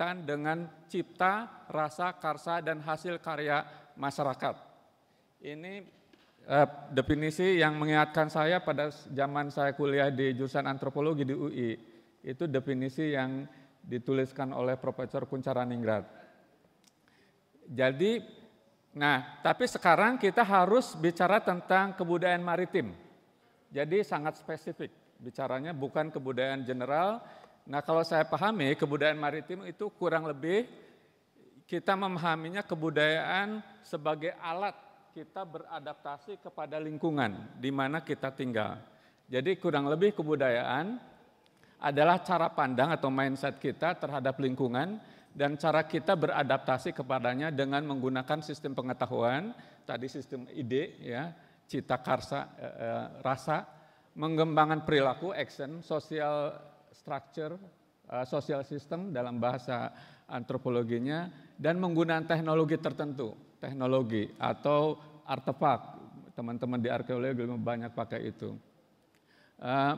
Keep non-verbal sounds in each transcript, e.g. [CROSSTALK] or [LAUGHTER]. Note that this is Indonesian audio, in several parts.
dikaitkan dengan cipta, rasa, karsa, dan hasil karya masyarakat. Ini eh, definisi yang mengingatkan saya pada zaman saya kuliah di jurusan antropologi di UI. Itu definisi yang dituliskan oleh Profesor Kuncara Ningrat Jadi, nah tapi sekarang kita harus bicara tentang kebudayaan maritim. Jadi sangat spesifik bicaranya bukan kebudayaan general, Nah kalau saya pahami kebudayaan maritim itu kurang lebih kita memahaminya kebudayaan sebagai alat kita beradaptasi kepada lingkungan di mana kita tinggal. Jadi kurang lebih kebudayaan adalah cara pandang atau mindset kita terhadap lingkungan dan cara kita beradaptasi kepadanya dengan menggunakan sistem pengetahuan, tadi sistem ide ya, cita karsa, e, e, rasa, mengembangkan perilaku, action, sosial structure, uh, social system dalam bahasa antropologinya dan menggunakan teknologi tertentu, teknologi atau artefak. Teman-teman di arkeologi lebih banyak pakai itu. Uh, eh,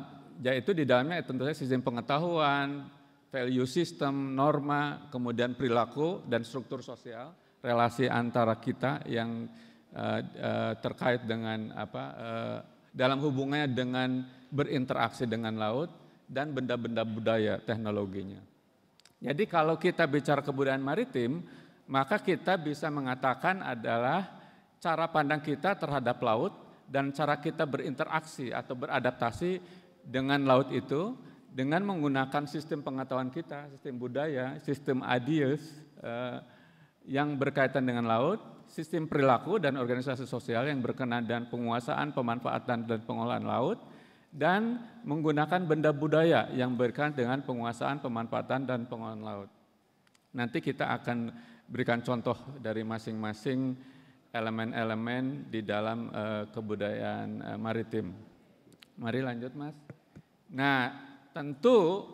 yaitu di dalamnya tentu saja sistem pengetahuan, value system, norma, kemudian perilaku dan struktur sosial, relasi antara kita yang uh, uh, terkait dengan apa uh, dalam hubungannya dengan berinteraksi dengan laut dan benda-benda budaya teknologinya. Jadi kalau kita bicara kebudayaan maritim, maka kita bisa mengatakan adalah cara pandang kita terhadap laut dan cara kita berinteraksi atau beradaptasi dengan laut itu dengan menggunakan sistem pengetahuan kita, sistem budaya, sistem ideas eh, yang berkaitan dengan laut, sistem perilaku dan organisasi sosial yang berkenaan dengan penguasaan, pemanfaatan dan pengolahan laut, dan menggunakan benda budaya yang berkaitan dengan penguasaan, pemanfaatan, dan pengelolaan laut. Nanti kita akan berikan contoh dari masing-masing elemen-elemen di dalam uh, kebudayaan uh, maritim. Mari lanjut, Mas. Nah, tentu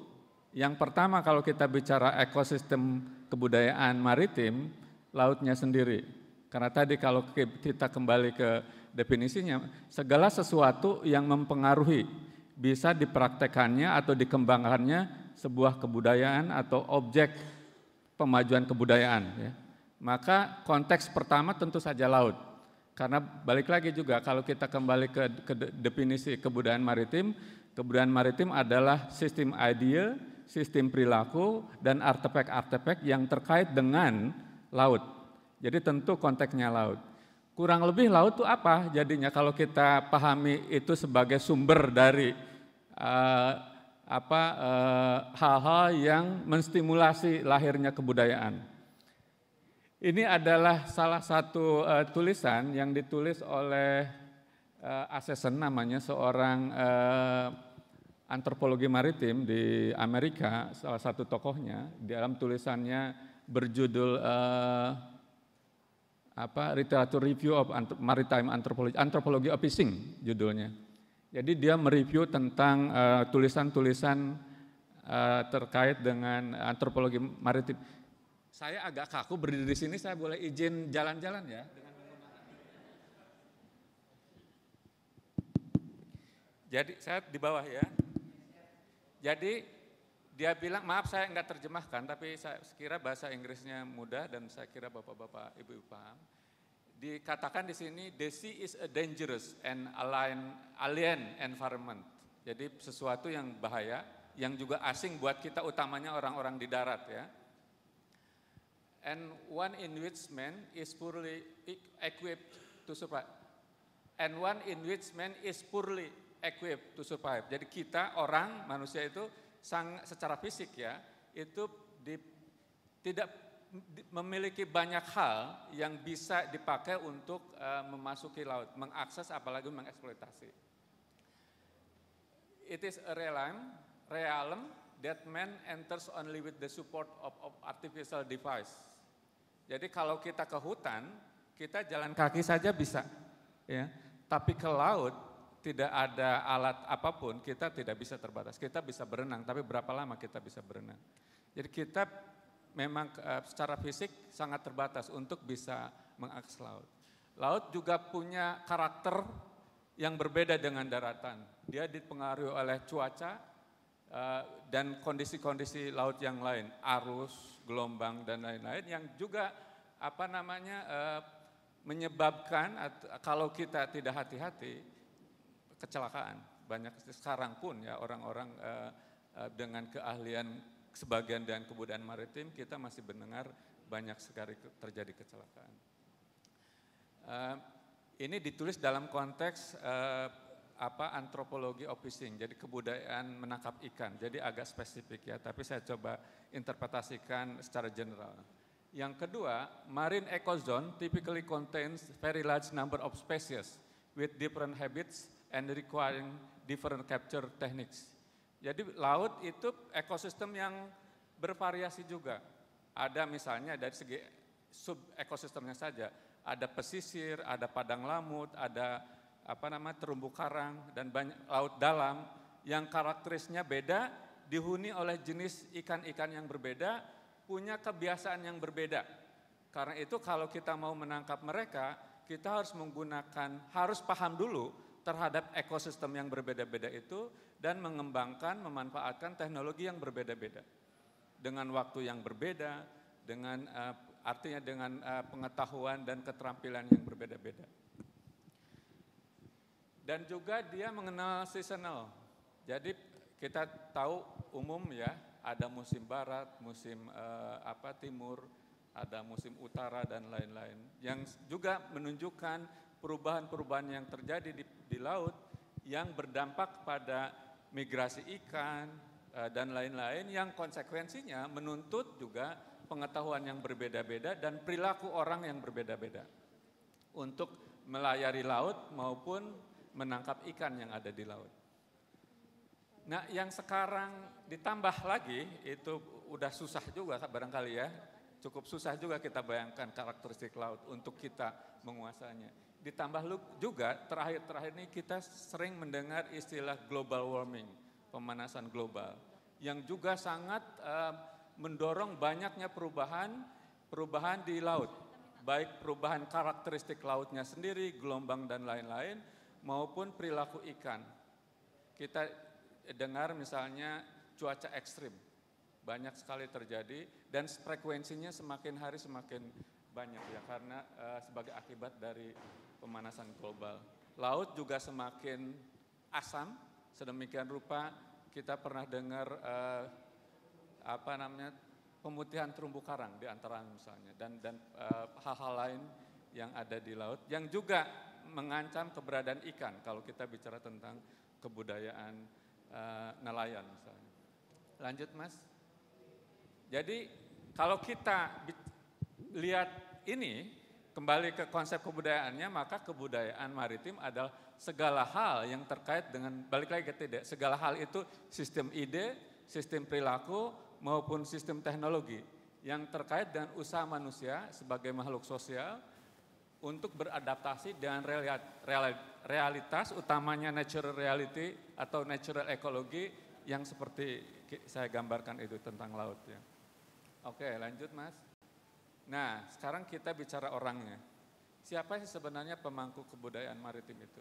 yang pertama kalau kita bicara ekosistem kebudayaan maritim, lautnya sendiri. Karena tadi kalau kita kembali ke Definisinya, segala sesuatu yang mempengaruhi bisa dipraktekannya atau dikembangkannya sebuah kebudayaan atau objek pemajuan kebudayaan. Ya. Maka konteks pertama tentu saja laut. Karena balik lagi juga kalau kita kembali ke, ke definisi kebudayaan maritim, kebudayaan maritim adalah sistem ide, sistem perilaku, dan artefak-artefak yang terkait dengan laut. Jadi tentu konteksnya laut kurang lebih laut itu apa jadinya kalau kita pahami itu sebagai sumber dari uh, apa eh, hal-hal uh, yang menstimulasi lahirnya kebudayaan. Ini adalah salah satu uh, tulisan yang ditulis oleh uh, Asesen namanya seorang uh, antropologi maritim di Amerika, salah satu tokohnya di dalam tulisannya berjudul uh, apa literatur review of maritime anthropology anthropology of fishing judulnya. Jadi dia mereview tentang eh, tulisan-tulisan uh, uh, terkait dengan antropologi maritim. Saya agak kaku berdiri di sini, saya boleh izin jalan-jalan ya. Jadi saya di bawah ya. Jadi dia bilang, maaf saya nggak terjemahkan, tapi saya kira bahasa Inggrisnya mudah dan saya kira bapak-bapak, ibu-ibu paham. Dikatakan di sini, the sea is a dangerous and alien, alien environment. Jadi sesuatu yang bahaya, yang juga asing buat kita, utamanya orang-orang di darat ya. And one in which man is poorly equipped to survive. And one in which man is poorly equipped to survive. Jadi kita orang manusia itu sang, secara fisik ya itu di, tidak di, memiliki banyak hal yang bisa dipakai untuk uh, memasuki laut, mengakses apalagi mengeksploitasi. It is a realm, realm that man enters only with the support of, of artificial device. Jadi kalau kita ke hutan, kita jalan kaki saja bisa, ya. Tapi ke laut tidak ada alat apapun, kita tidak bisa terbatas. Kita bisa berenang, tapi berapa lama kita bisa berenang? Jadi kita memang eh, secara fisik sangat terbatas untuk bisa mengakses laut. Laut juga punya karakter yang berbeda dengan daratan. Dia dipengaruhi oleh cuaca eh, dan kondisi-kondisi laut yang lain, arus, gelombang dan lain-lain yang juga apa namanya eh, menyebabkan kalau kita tidak hati-hati kecelakaan. Banyak sekarang pun ya orang-orang eh, eh, dengan keahlian sebagian dan kebudayaan maritim kita masih mendengar banyak sekali terjadi kecelakaan. Eh, ini ditulis dalam konteks apa antropologi of fishing, jadi kebudayaan menangkap ikan. Jadi agak spesifik ya, tapi saya coba interpretasikan secara general. Yang kedua, marine ecozone typically contains very large number of species with different habits and requiring different capture techniques. Jadi laut itu ekosistem yang bervariasi juga. Ada misalnya dari segi sub ekosistemnya saja, ada pesisir, ada padang lamut, ada apa nama terumbu karang dan banyak laut dalam yang karakterisnya beda dihuni oleh jenis ikan-ikan yang berbeda, punya kebiasaan yang berbeda. Karena itu kalau kita mau menangkap mereka, kita harus menggunakan harus paham dulu terhadap ekosistem yang berbeda-beda itu dan mengembangkan, memanfaatkan teknologi yang berbeda-beda dengan waktu yang berbeda, dengan uh, artinya dengan uh, pengetahuan dan keterampilan yang berbeda-beda. Dan juga dia mengenal seasonal. Jadi kita tahu umum ya, ada musim barat, musim uh, apa timur, ada musim utara dan lain-lain. Yang juga menunjukkan perubahan-perubahan yang terjadi di di laut yang berdampak pada migrasi ikan eh, dan lain-lain yang konsekuensinya menuntut juga pengetahuan yang berbeda-beda dan perilaku orang yang berbeda-beda untuk melayari laut maupun menangkap ikan yang ada di laut. Nah, yang sekarang ditambah lagi itu udah susah juga barangkali ya. Cukup susah juga kita bayangkan karakteristik laut untuk kita menguasainya ditambah lu juga terakhir-terakhir ini kita sering mendengar istilah global warming, pemanasan global, yang juga sangat uh, mendorong banyaknya perubahan, perubahan di laut, baik perubahan karakteristik lautnya sendiri, gelombang dan lain-lain, maupun perilaku ikan. Kita dengar misalnya cuaca ekstrim, banyak sekali terjadi dan frekuensinya semakin hari semakin banyak ya karena uh, sebagai akibat dari pemanasan global. Laut juga semakin asam, sedemikian rupa kita pernah dengar eh, apa namanya pemutihan terumbu karang di antara misalnya dan dan eh, hal-hal eh, lain yang ada di laut yang juga mengancam keberadaan ikan kalau kita bicara tentang kebudayaan eh, nelayan misalnya. Lanjut Mas. Jadi kalau kita lihat ini kembali ke konsep kebudayaannya, maka kebudayaan maritim adalah segala hal yang terkait dengan balik lagi ke tidak, segala hal itu sistem ide, sistem perilaku maupun sistem teknologi yang terkait dengan usaha manusia sebagai makhluk sosial untuk beradaptasi dengan realitas utamanya natural reality atau natural ekologi yang seperti saya gambarkan itu tentang laut ya. Oke, lanjut Mas. Nah, sekarang kita bicara orangnya. Siapa sih sebenarnya pemangku kebudayaan maritim itu?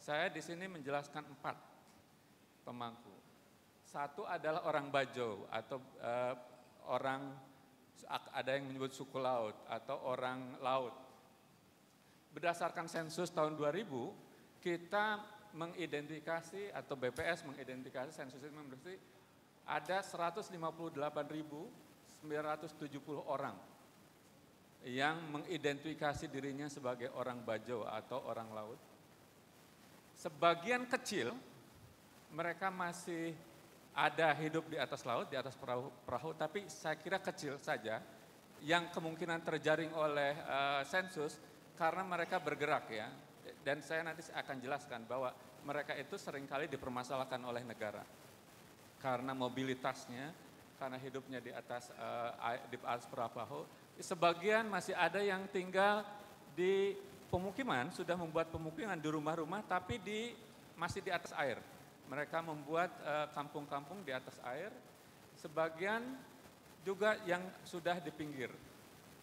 Saya di sini menjelaskan empat pemangku. Satu adalah orang Bajo atau eh, orang ada yang menyebut suku laut atau orang laut. Berdasarkan sensus tahun 2000, kita mengidentifikasi atau BPS mengidentifikasi sensus ini ada 158.970 orang yang mengidentifikasi dirinya sebagai orang Bajo atau orang laut. Sebagian kecil mereka masih ada hidup di atas laut, di atas perahu-perahu, tapi saya kira kecil saja yang kemungkinan terjaring oleh uh, sensus karena mereka bergerak ya. Dan saya nanti akan jelaskan bahwa mereka itu seringkali dipermasalahkan oleh negara karena mobilitasnya, karena hidupnya di atas uh, di atas perahu sebagian masih ada yang tinggal di pemukiman, sudah membuat pemukiman di rumah-rumah, tapi di masih di atas air. Mereka membuat eh, kampung-kampung uh, di atas air. Sebagian juga yang sudah di pinggir,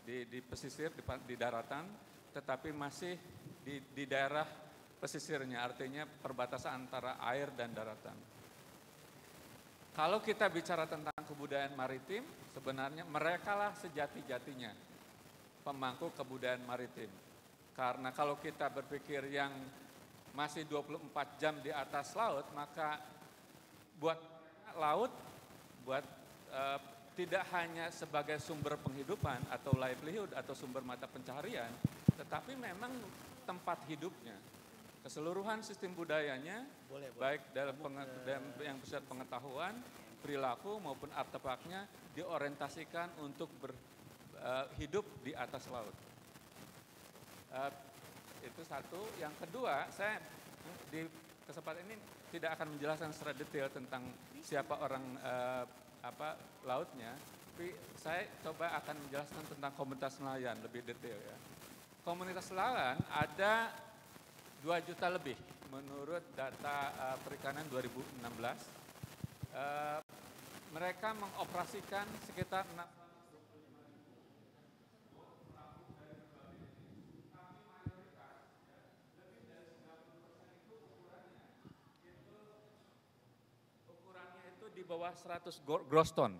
di, di pesisir, di, di daratan, tetapi masih di, di daerah pesisirnya, artinya perbatasan antara air dan daratan. Kalau kita bicara tentang kebudayaan maritim, Sebenarnya merekalah sejati-jatinya pemangku kebudayaan maritim. Karena kalau kita berpikir yang masih 24 jam di atas laut, maka buat laut, buat e, tidak hanya sebagai sumber penghidupan atau livelihood atau sumber mata pencaharian, tetapi memang tempat hidupnya. Keseluruhan sistem budayanya, boleh, baik dalam, dalam yang besar pengetahuan, perilaku maupun artefaknya diorientasikan untuk ber, uh, hidup di atas laut. Uh, itu satu. Yang kedua, saya di kesempatan ini tidak akan menjelaskan secara detail tentang siapa orang uh, apa lautnya, tapi saya coba akan menjelaskan tentang komunitas nelayan lebih detail ya. Komunitas nelayan ada 2 juta lebih menurut data uh, perikanan 2016. Uh, mereka mengoperasikan sekitar 6 di bawah 100 gross ton.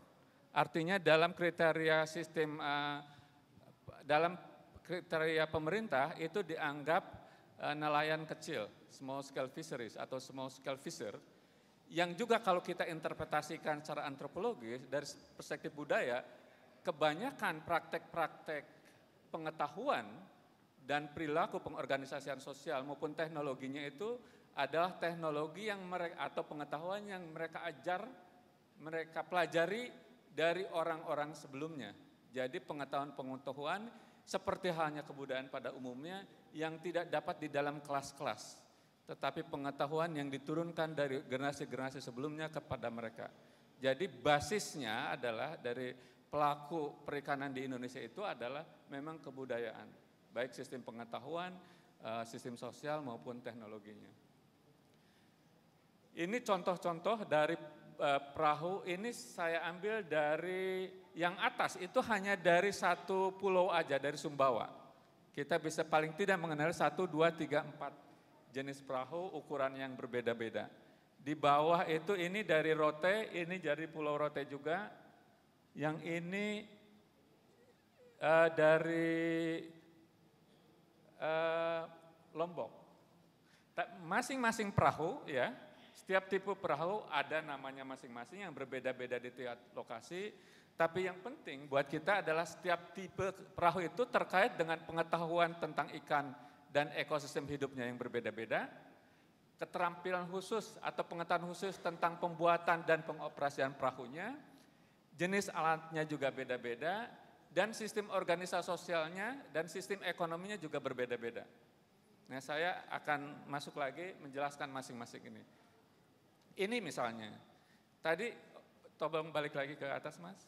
Artinya dalam kriteria sistem eh, dalam kriteria pemerintah itu dianggap eh, nelayan kecil, small scale fisheries atau small scale fisher yang juga kalau kita interpretasikan secara antropologis dari perspektif budaya, kebanyakan praktek-praktek pengetahuan dan perilaku pengorganisasian sosial maupun teknologinya itu adalah teknologi yang mereka atau pengetahuan yang mereka ajar, mereka pelajari dari orang-orang sebelumnya. Jadi pengetahuan-pengetahuan seperti halnya kebudayaan pada umumnya yang tidak dapat di dalam kelas-kelas tetapi pengetahuan yang diturunkan dari generasi-generasi sebelumnya kepada mereka. Jadi basisnya adalah dari pelaku perikanan di Indonesia itu adalah memang kebudayaan, baik sistem pengetahuan, eh, sistem sosial maupun teknologinya. Ini contoh-contoh dari eh, perahu ini saya ambil dari yang atas itu hanya dari satu pulau aja dari Sumbawa. Kita bisa paling tidak mengenal satu, dua, tiga, empat jenis perahu ukuran yang berbeda-beda. Di bawah itu ini dari Rote, ini dari Pulau Rote juga. Yang ini uh, dari uh, Lombok. Masing-masing perahu ya, setiap tipe perahu ada namanya masing-masing yang berbeda-beda di tiap lokasi. Tapi yang penting buat kita adalah setiap tipe perahu itu terkait dengan pengetahuan tentang ikan dan ekosistem hidupnya yang berbeda-beda, keterampilan khusus atau pengetahuan khusus tentang pembuatan dan pengoperasian perahunya, jenis alatnya juga beda-beda, dan sistem organisasi sosialnya dan sistem ekonominya juga berbeda-beda. Nah, saya akan masuk lagi menjelaskan masing-masing ini. Ini misalnya, tadi tolong balik lagi ke atas mas.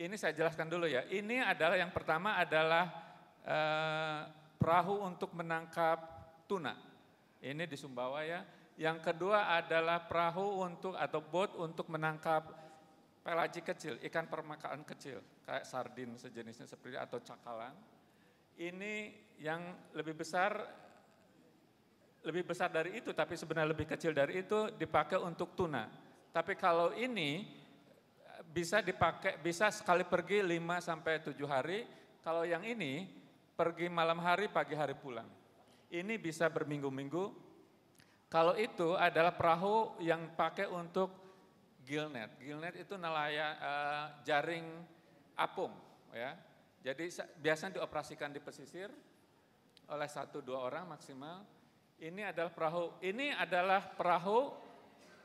Ini saya jelaskan dulu ya. Ini adalah yang pertama adalah eh, perahu untuk menangkap tuna. Ini di Sumbawa ya. Yang kedua adalah perahu untuk atau bot untuk menangkap pelagi kecil, ikan permakaan kecil, kayak sardin sejenisnya seperti atau cakalang. Ini yang lebih besar lebih besar dari itu tapi sebenarnya lebih kecil dari itu dipakai untuk tuna. Tapi kalau ini bisa dipakai bisa sekali pergi 5 sampai 7 hari. Kalau yang ini pergi malam hari, pagi hari pulang. Ini bisa berminggu-minggu. Kalau itu adalah perahu yang pakai untuk gillnet. Gillnet itu nelayan uh, jaring apung, ya. Jadi biasanya dioperasikan di pesisir oleh satu dua orang maksimal. Ini adalah perahu. Ini adalah perahu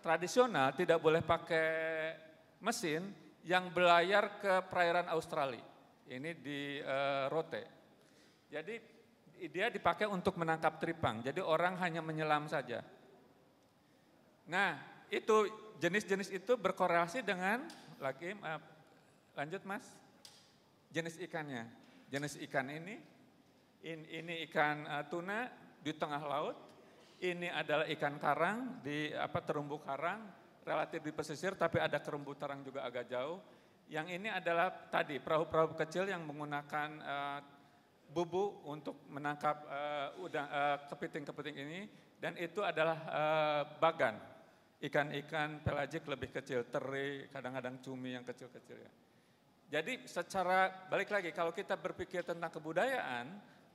tradisional, tidak boleh pakai mesin yang belayar ke perairan Australia. Ini di uh, Rote. Jadi dia dipakai untuk menangkap tripang. Jadi orang hanya menyelam saja. Nah, itu jenis-jenis itu berkorelasi dengan lagi maaf, lanjut Mas. Jenis ikannya. Jenis ikan ini in, ini ikan uh, tuna di tengah laut. Ini adalah ikan karang di apa terumbu karang relatif di pesisir tapi ada terumbu karang juga agak jauh. Yang ini adalah tadi perahu-perahu kecil yang menggunakan uh, bubu untuk menangkap uh, udang kepiting eh, kepiting-kepiting ini dan itu adalah uh, bagan ikan-ikan pelagik lebih kecil teri kadang-kadang cumi yang kecil-kecil ya. Jadi secara balik lagi kalau kita berpikir tentang kebudayaan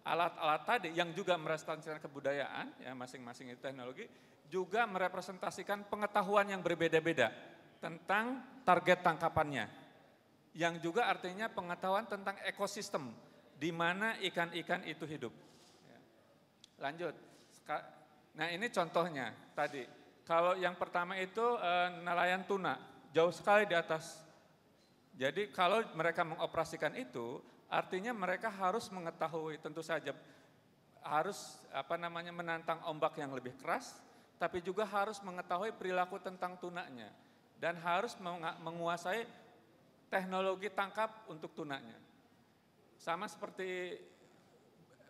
alat-alat tadi yang juga merepresentasikan kebudayaan ya masing-masing itu teknologi juga merepresentasikan pengetahuan yang berbeda-beda tentang target tangkapannya yang juga artinya pengetahuan tentang ekosistem di mana ikan-ikan itu hidup. Ya. Lanjut. Nah ini contohnya tadi. Kalau yang pertama itu eh, nelayan tuna, jauh sekali di atas. Jadi kalau mereka mengoperasikan itu, artinya mereka harus mengetahui tentu saja harus apa namanya menantang ombak yang lebih keras, tapi juga harus mengetahui perilaku tentang tunanya dan harus menguasai teknologi tangkap untuk tunanya sama seperti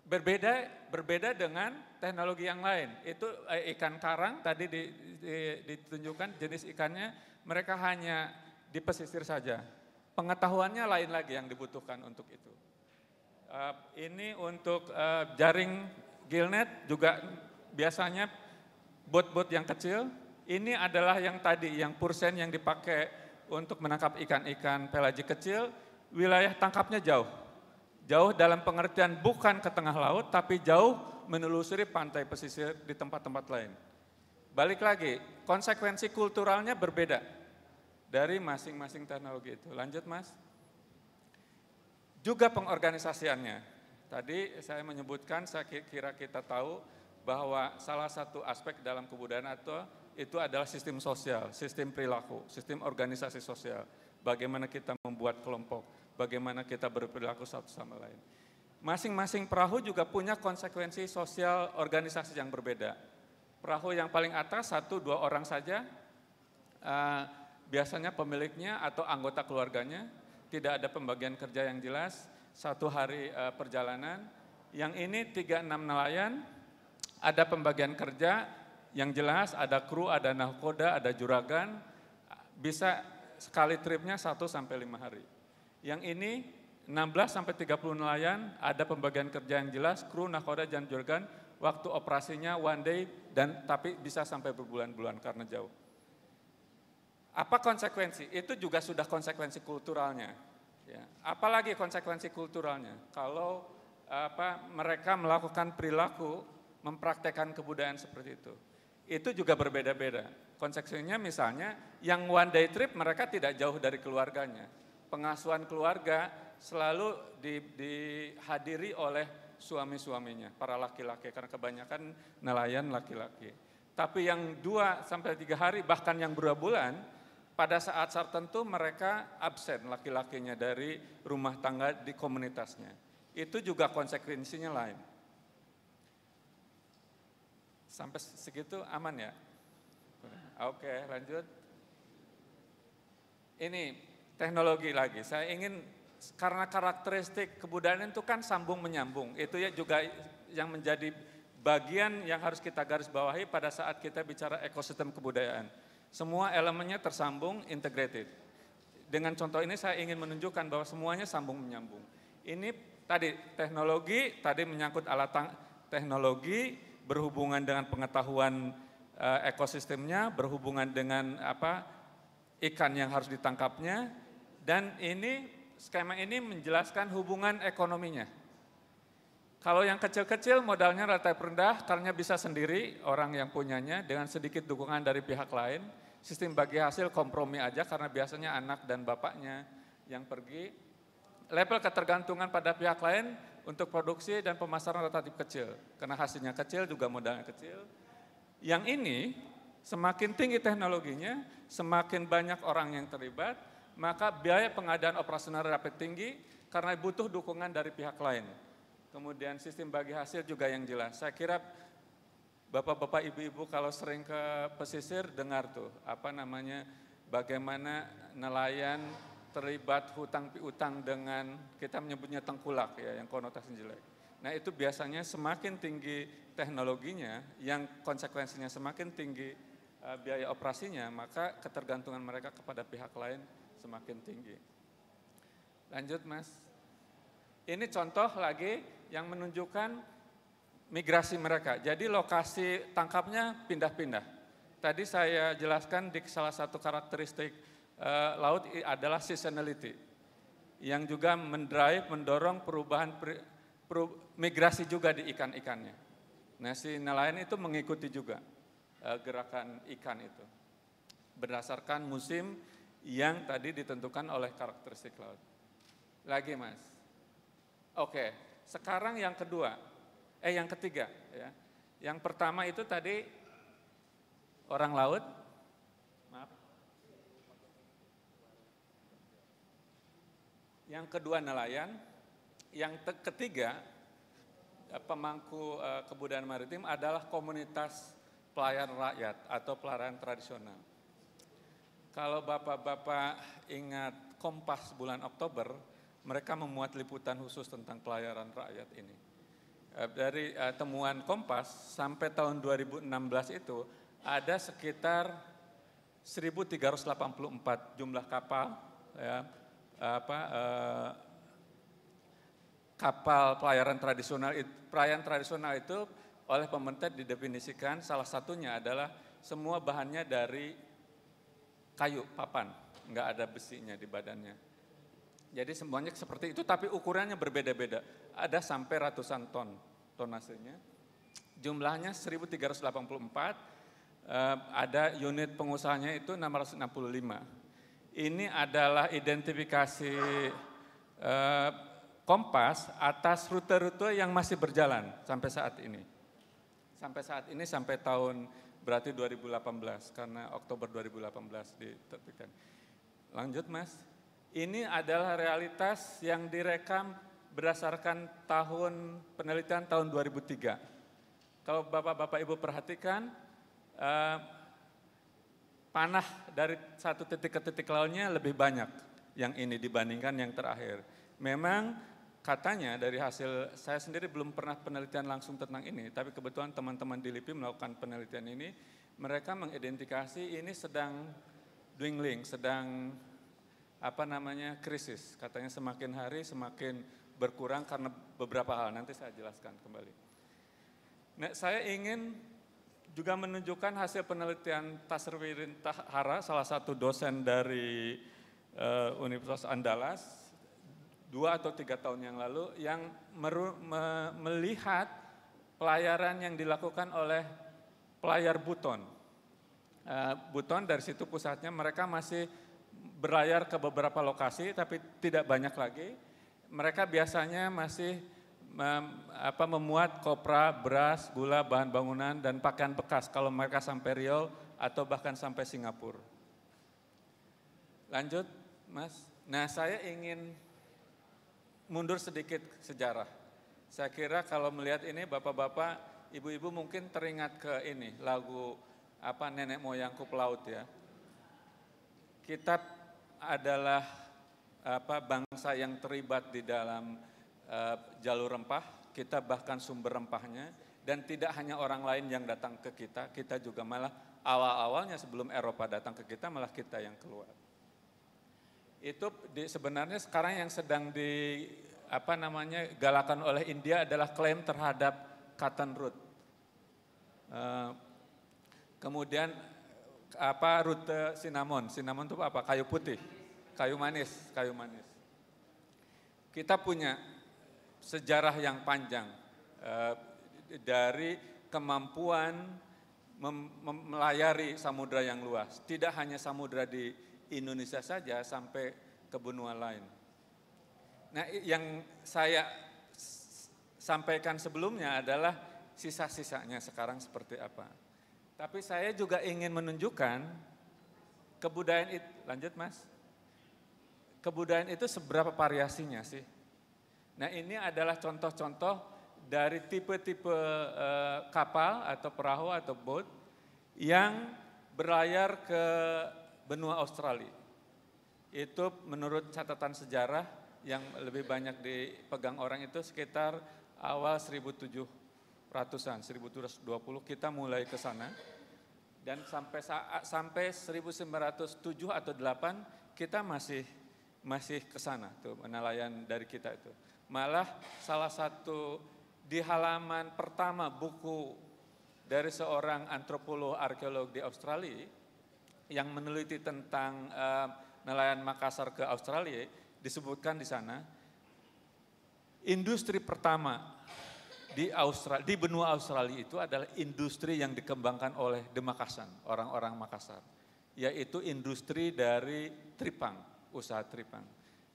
berbeda berbeda dengan teknologi yang lain. Itu eh, ikan karang tadi di, di, ditunjukkan jenis ikannya mereka hanya di pesisir saja. Pengetahuannya lain lagi yang dibutuhkan untuk itu. Uh, ini untuk uh, jaring gillnet juga biasanya bot-bot yang kecil. Ini adalah yang tadi yang pursen yang dipakai untuk menangkap ikan-ikan pelaji kecil. Wilayah tangkapnya jauh Jauh dalam pengertian bukan ke tengah laut, tapi jauh menelusuri pantai pesisir di tempat-tempat lain. Balik lagi, konsekuensi kulturalnya berbeda dari masing-masing teknologi itu. Lanjut mas. Juga pengorganisasiannya. Tadi saya menyebutkan, saya kira kita tahu bahwa salah satu aspek dalam kebudayaan atau itu adalah sistem sosial, sistem perilaku, sistem organisasi sosial. Bagaimana kita membuat kelompok bagaimana kita berperilaku satu sama lain. Masing-masing perahu juga punya konsekuensi sosial organisasi yang berbeda. Perahu yang paling atas satu dua orang saja, uh, biasanya pemiliknya atau anggota keluarganya, tidak ada pembagian kerja yang jelas, satu hari uh, perjalanan. Yang ini tiga enam nelayan, ada pembagian kerja yang jelas, ada kru, ada nahkoda, ada juragan, bisa sekali tripnya satu sampai lima hari. Yang ini 16 sampai 30 nelayan, ada pembagian kerja yang jelas, kru, nakoda, dan jorgan, waktu operasinya one day dan tapi bisa sampai berbulan-bulan karena jauh. Apa konsekuensi? Itu juga sudah konsekuensi kulturalnya. Ya. Apalagi konsekuensi kulturalnya? Kalau apa mereka melakukan perilaku mempraktekkan kebudayaan seperti itu. Itu juga berbeda-beda. Konsekuensinya misalnya yang one day trip mereka tidak jauh dari keluarganya pengasuhan keluarga selalu di, dihadiri oleh suami-suaminya, para laki-laki, karena kebanyakan nelayan laki-laki. Tapi yang dua sampai tiga hari, bahkan yang berbulan, pada saat tertentu mereka absen laki-lakinya dari rumah tangga di komunitasnya. Itu juga konsekuensinya lain. Sampai segitu aman ya? Oke, lanjut. Ini teknologi lagi. Saya ingin karena karakteristik kebudayaan itu kan sambung menyambung. Itu ya juga yang menjadi bagian yang harus kita garis bawahi pada saat kita bicara ekosistem kebudayaan. Semua elemennya tersambung, integrated. Dengan contoh ini saya ingin menunjukkan bahwa semuanya sambung menyambung. Ini tadi teknologi, tadi menyangkut alat teknologi berhubungan dengan pengetahuan eh, ekosistemnya, berhubungan dengan apa ikan yang harus ditangkapnya, dan ini skema ini menjelaskan hubungan ekonominya. Kalau yang kecil-kecil modalnya rata rendah karena bisa sendiri orang yang punyanya dengan sedikit dukungan dari pihak lain. Sistem bagi hasil kompromi aja karena biasanya anak dan bapaknya yang pergi. Level ketergantungan pada pihak lain untuk produksi dan pemasaran relatif kecil. Karena hasilnya kecil juga modalnya kecil. Yang ini semakin tinggi teknologinya, semakin banyak orang yang terlibat, maka biaya pengadaan operasional rapid tinggi karena butuh dukungan dari pihak lain. Kemudian sistem bagi hasil juga yang jelas. Saya kira Bapak-bapak, ibu-ibu kalau sering ke pesisir dengar tuh apa namanya bagaimana nelayan terlibat hutang piutang dengan kita menyebutnya tengkulak ya yang konotasi jelek. Nah itu biasanya semakin tinggi teknologinya yang konsekuensinya semakin tinggi eh, biaya operasinya maka ketergantungan mereka kepada pihak lain semakin tinggi. Lanjut mas. Ini contoh lagi yang menunjukkan migrasi mereka. Jadi lokasi tangkapnya pindah-pindah. Tadi saya jelaskan di salah satu karakteristik eh, laut adalah seasonality. Yang juga mendrive, mendorong perubahan per, per, migrasi juga di ikan-ikannya. Nah si nelayan itu mengikuti juga eh, gerakan ikan itu. Berdasarkan musim yang tadi ditentukan oleh karakteristik laut. Lagi mas. Oke, sekarang yang kedua, eh yang ketiga ya. Yang pertama itu tadi orang laut, maaf. Yang kedua nelayan, yang ketiga eh, pemangku eh, kebudayaan maritim adalah komunitas pelayan rakyat atau pelayan tradisional. Kalau Bapak-Bapak ingat Kompas bulan Oktober, mereka memuat liputan khusus tentang pelayaran rakyat ini. Eh, dari eh, temuan Kompas sampai tahun 2016 itu ada sekitar 1384 jumlah kapal ya, apa eh, kapal pelayaran tradisional itu pelayaran tradisional itu oleh pemerintah didefinisikan salah satunya adalah semua bahannya dari kayu papan, nggak ada besinya di badannya. Jadi semuanya seperti itu, tapi ukurannya berbeda-beda. Ada sampai ratusan ton tonasenya. Jumlahnya 1384, eh, ada unit pengusahanya itu 665. Ini adalah identifikasi eh, kompas atas rute-rute yang masih berjalan sampai saat ini. Sampai saat ini, sampai tahun Berarti 2018 karena Oktober 2018 diterbitkan. Lanjut Mas. Ini adalah realitas yang direkam berdasarkan tahun penelitian tahun 2003. Kalau Bapak-bapak Ibu perhatikan eh, panah dari satu titik ke titik lainnya lebih banyak yang ini dibandingkan yang terakhir. Memang katanya dari hasil saya sendiri belum pernah penelitian langsung tentang ini, tapi kebetulan teman-teman di LIPI melakukan penelitian ini, mereka mengidentifikasi ini sedang dwindling, sedang apa namanya krisis. Katanya semakin hari semakin berkurang karena beberapa hal. Nanti saya jelaskan kembali. Nah, saya ingin juga menunjukkan hasil penelitian Tasrwirin Tahara, salah satu dosen dari uh, Universitas Andalas dua atau tiga tahun yang lalu yang meru, me, melihat pelayaran yang dilakukan oleh pelayar Buton. Uh, Buton dari situ pusatnya mereka masih berlayar ke beberapa lokasi tapi tidak banyak lagi. Mereka biasanya masih mem, apa, memuat kopra, beras, gula, bahan bangunan dan pakaian bekas kalau mereka sampai Rio atau bahkan sampai Singapura. Lanjut, Mas. Nah, saya ingin mundur sedikit sejarah. Saya kira kalau melihat ini bapak-bapak, ibu-ibu mungkin teringat ke ini lagu apa nenek moyangku pelaut ya. Kita adalah apa bangsa yang terlibat di dalam uh, jalur rempah, kita bahkan sumber rempahnya dan tidak hanya orang lain yang datang ke kita, kita juga malah awal-awalnya sebelum Eropa datang ke kita malah kita yang keluar itu di, sebenarnya sekarang yang sedang di apa namanya galakan oleh India adalah klaim terhadap cotton root. Uh, eh, kemudian apa rute cinnamon? Cinnamon itu apa? Kayu putih, kayu manis, kayu manis. Kita punya sejarah yang panjang uh, dari kemampuan melayari samudra yang luas. Tidak hanya samudra di Indonesia saja sampai ke benua lain. Nah, yang saya sampaikan sebelumnya adalah sisa-sisanya sekarang seperti apa. Tapi saya juga ingin menunjukkan kebudayaan itu, lanjut Mas. Kebudayaan itu seberapa variasinya sih? Nah, ini adalah contoh-contoh dari tipe-tipe eh, kapal atau perahu atau boat yang berlayar ke benua Australia. Itu menurut catatan sejarah yang lebih banyak dipegang orang itu sekitar awal 1700-an, 1720 kita mulai ke sana. Dan sampai saat, sampai 1907 atau 8 kita masih masih ke sana tuh nelayan dari kita itu. Malah salah satu di halaman pertama buku dari seorang antropolog arkeolog di Australia yang meneliti tentang uh, nelayan Makassar ke Australia disebutkan di sana industri pertama di Australia di benua Australia itu adalah industri yang dikembangkan oleh Demakasan, orang-orang Makassar, yaitu industri dari tripang, usaha tripang.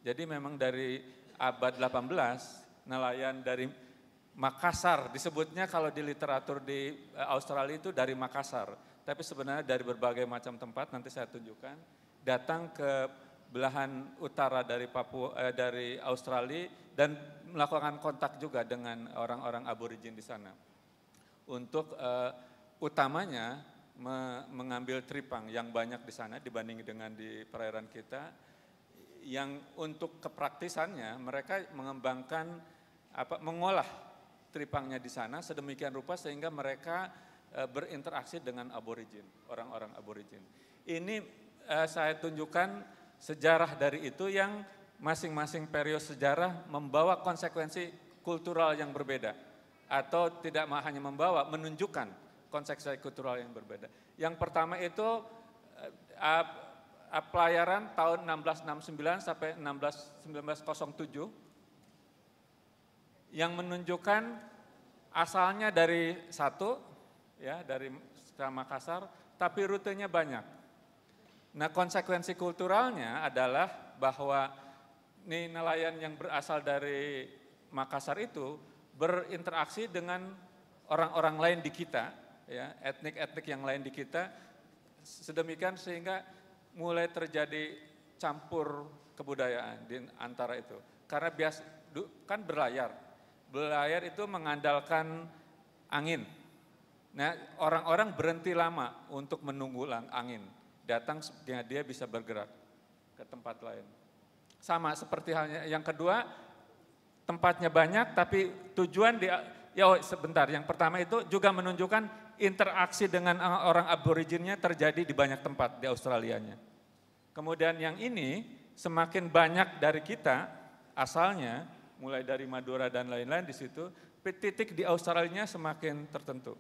Jadi memang dari abad 18 nelayan dari Makassar disebutnya kalau di literatur di eh, Australia itu dari Makassar tapi sebenarnya dari berbagai macam tempat nanti saya tunjukkan datang ke belahan utara dari Papua eh, dari Australia dan melakukan kontak juga dengan orang-orang aborigin di sana untuk eh, utamanya me mengambil tripang yang banyak di sana dibanding dengan di perairan kita yang untuk kepraktisannya mereka mengembangkan apa mengolah tripangnya di sana sedemikian rupa sehingga mereka Eh, berinteraksi dengan aborigin, orang-orang aborigin. Ini uh, saya tunjukkan sejarah dari itu yang masing-masing periode sejarah membawa konsekuensi kultural yang berbeda atau tidak hanya membawa menunjukkan konsekuensi kultural yang berbeda. Yang pertama itu uh, uh, pelayaran tahun 1669 sampai 1907 yang menunjukkan asalnya dari satu ya dari Makassar, tapi rutenya banyak. Nah konsekuensi kulturalnya adalah bahwa nih nelayan yang berasal dari Makassar itu berinteraksi dengan orang-orang lain di kita, ya etnik-etnik yang lain di kita, sedemikian sehingga mulai terjadi campur kebudayaan di antara itu. Karena bias kan berlayar, berlayar itu mengandalkan angin, Nah, orang-orang berhenti lama untuk menunggu angin. Datang sehingga dia bisa bergerak ke tempat lain. Sama seperti halnya yang kedua, tempatnya banyak tapi tujuan dia ya oh, sebentar. Yang pertama itu juga menunjukkan interaksi dengan eh, orang aboriginnya terjadi di banyak tempat di Australianya. Kemudian yang ini semakin banyak dari kita asalnya mulai dari Madura dan lain-lain di situ titik di Australianya semakin tertentu.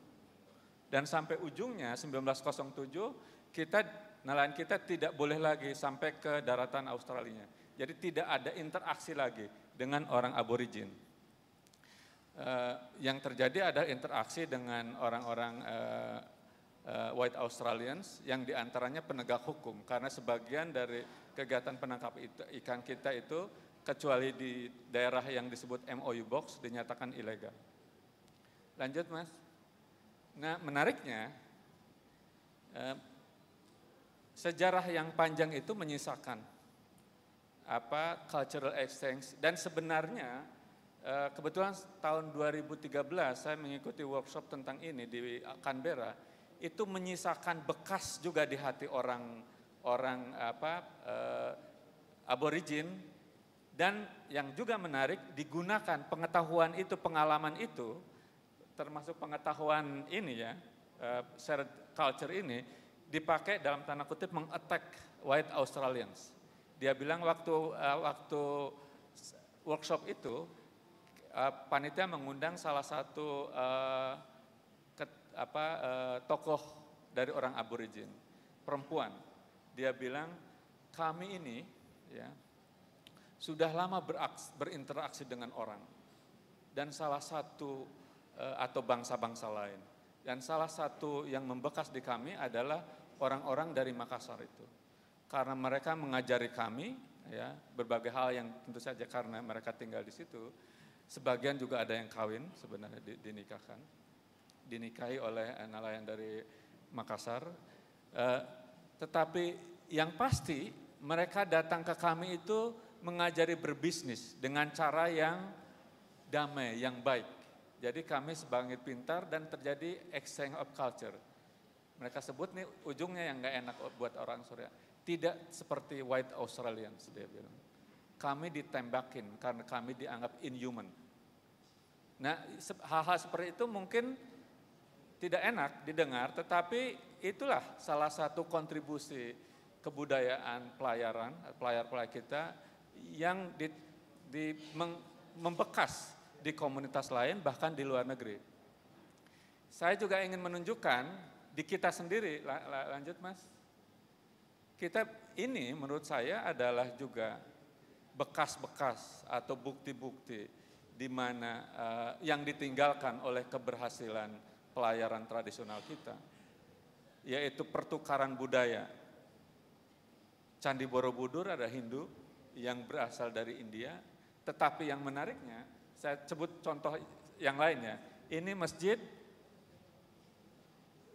Dan sampai ujungnya 1907 kita nelayan kita tidak boleh lagi sampai ke daratan Australia. Jadi tidak ada interaksi lagi dengan orang aborigin. Uh, yang terjadi adalah interaksi dengan orang-orang uh, uh, White Australians yang diantaranya penegak hukum karena sebagian dari kegiatan penangkap itu, ikan kita itu kecuali di daerah yang disebut MOU Box dinyatakan ilegal. Lanjut mas. Nah, menariknya eh, sejarah yang panjang itu menyisakan apa cultural exchange dan sebenarnya eh, kebetulan tahun 2013 saya mengikuti workshop tentang ini di Canberra itu menyisakan bekas juga di hati orang orang apa eh, aborigin dan yang juga menarik digunakan pengetahuan itu, pengalaman itu termasuk pengetahuan ini ya, eh, shared culture ini dipakai dalam tanda kutip mengattack white Australians. Dia bilang waktu eh, waktu workshop itu eh, panitia mengundang salah satu apa tokoh dari orang aborigin perempuan. Dia bilang kami ini ya sudah lama beraks, berinteraksi dengan orang dan salah satu Eh, atau bangsa-bangsa lain. Dan salah satu yang membekas di kami adalah orang-orang dari Makassar itu. Karena mereka mengajari kami ya berbagai hal yang tentu saja karena mereka tinggal di situ. Sebagian juga ada yang kawin sebenarnya dinikahkan. Dinikahi oleh eh, nelayan dari Makassar. Eh, tetapi yang pasti mereka datang ke kami itu mengajari berbisnis dengan cara yang damai, yang baik jadi kami sebangit pintar dan terjadi exchange of culture. Mereka sebut nih ujungnya yang nggak enak buat orang Surya. Tidak seperti white Australian dia bilang. Kami ditembakin karena kami dianggap inhuman. Nah hal-hal seperti itu mungkin tidak enak didengar, tetapi itulah salah satu kontribusi kebudayaan pelayaran, eh, pelayar-pelayar kita yang di, di membekas di komunitas lain, bahkan di luar negeri. Saya juga ingin menunjukkan di kita sendiri, lanjut mas, kita ini menurut saya adalah juga bekas-bekas atau bukti-bukti di mana uh, yang ditinggalkan oleh keberhasilan pelayaran tradisional kita, yaitu pertukaran budaya. Candi Borobudur ada Hindu yang berasal dari India, tetapi yang menariknya saya sebut contoh yang lainnya. Ini masjid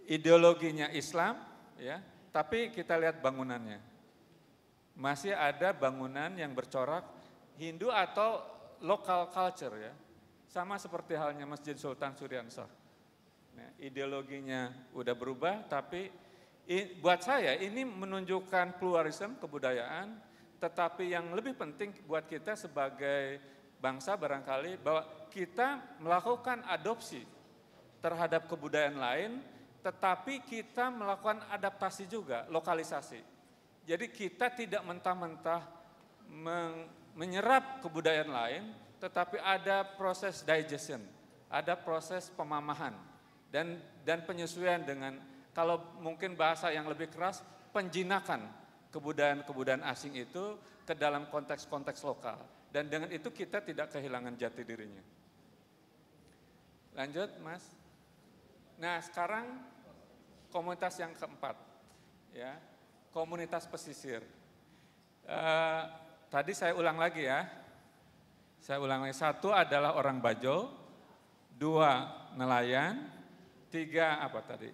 ideologinya Islam, ya, tapi kita lihat bangunannya. Masih ada bangunan yang bercorak Hindu atau local culture ya. Sama seperti halnya Masjid Sultan Suryansah. Nah, ideologinya udah berubah tapi i, buat saya ini menunjukkan pluralisme kebudayaan tetapi yang lebih penting buat kita sebagai bangsa barangkali bahwa kita melakukan adopsi terhadap kebudayaan lain, tetapi kita melakukan adaptasi juga, lokalisasi. Jadi kita tidak mentah-mentah menyerap kebudayaan lain, tetapi ada proses digestion, ada proses pemamahan dan dan penyesuaian dengan kalau mungkin bahasa yang lebih keras penjinakan kebudayaan-kebudayaan asing itu ke dalam konteks-konteks lokal. Dan dengan itu kita tidak kehilangan jati dirinya. Lanjut, Mas. Nah, sekarang komunitas yang keempat, ya, komunitas pesisir. Uh, tadi saya ulang lagi ya, saya ulang lagi. Satu adalah orang Bajo, dua nelayan, tiga apa tadi?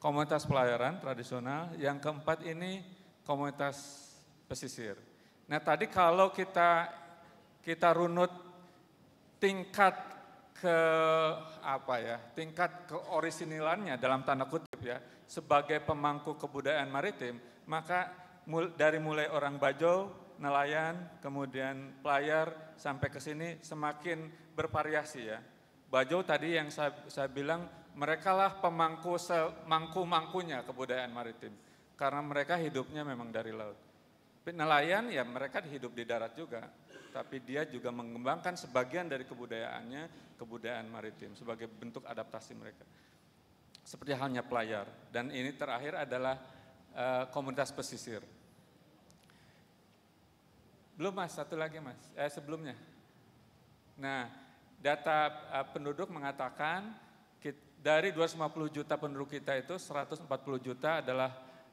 Komunitas pelayaran tradisional, yang keempat ini komunitas pesisir. Nah tadi kalau kita kita runut tingkat ke apa ya tingkat keorisinilannya dalam tanda kutip ya sebagai pemangku kebudayaan maritim maka mul, dari mulai orang Bajo nelayan kemudian pelayar sampai ke sini semakin bervariasi ya Bajo tadi yang saya, saya bilang mereka lah pemangku semangku mangkunya kebudayaan maritim karena mereka hidupnya memang dari laut Nelayan ya mereka hidup di darat juga, tapi dia juga mengembangkan sebagian dari kebudayaannya, kebudayaan maritim sebagai bentuk adaptasi mereka. Seperti halnya pelayar. Dan ini terakhir adalah uh, komunitas pesisir. Belum mas, satu lagi mas, eh, sebelumnya. Nah, data uh, penduduk mengatakan kita, dari 250 juta penduduk kita itu 140 juta adalah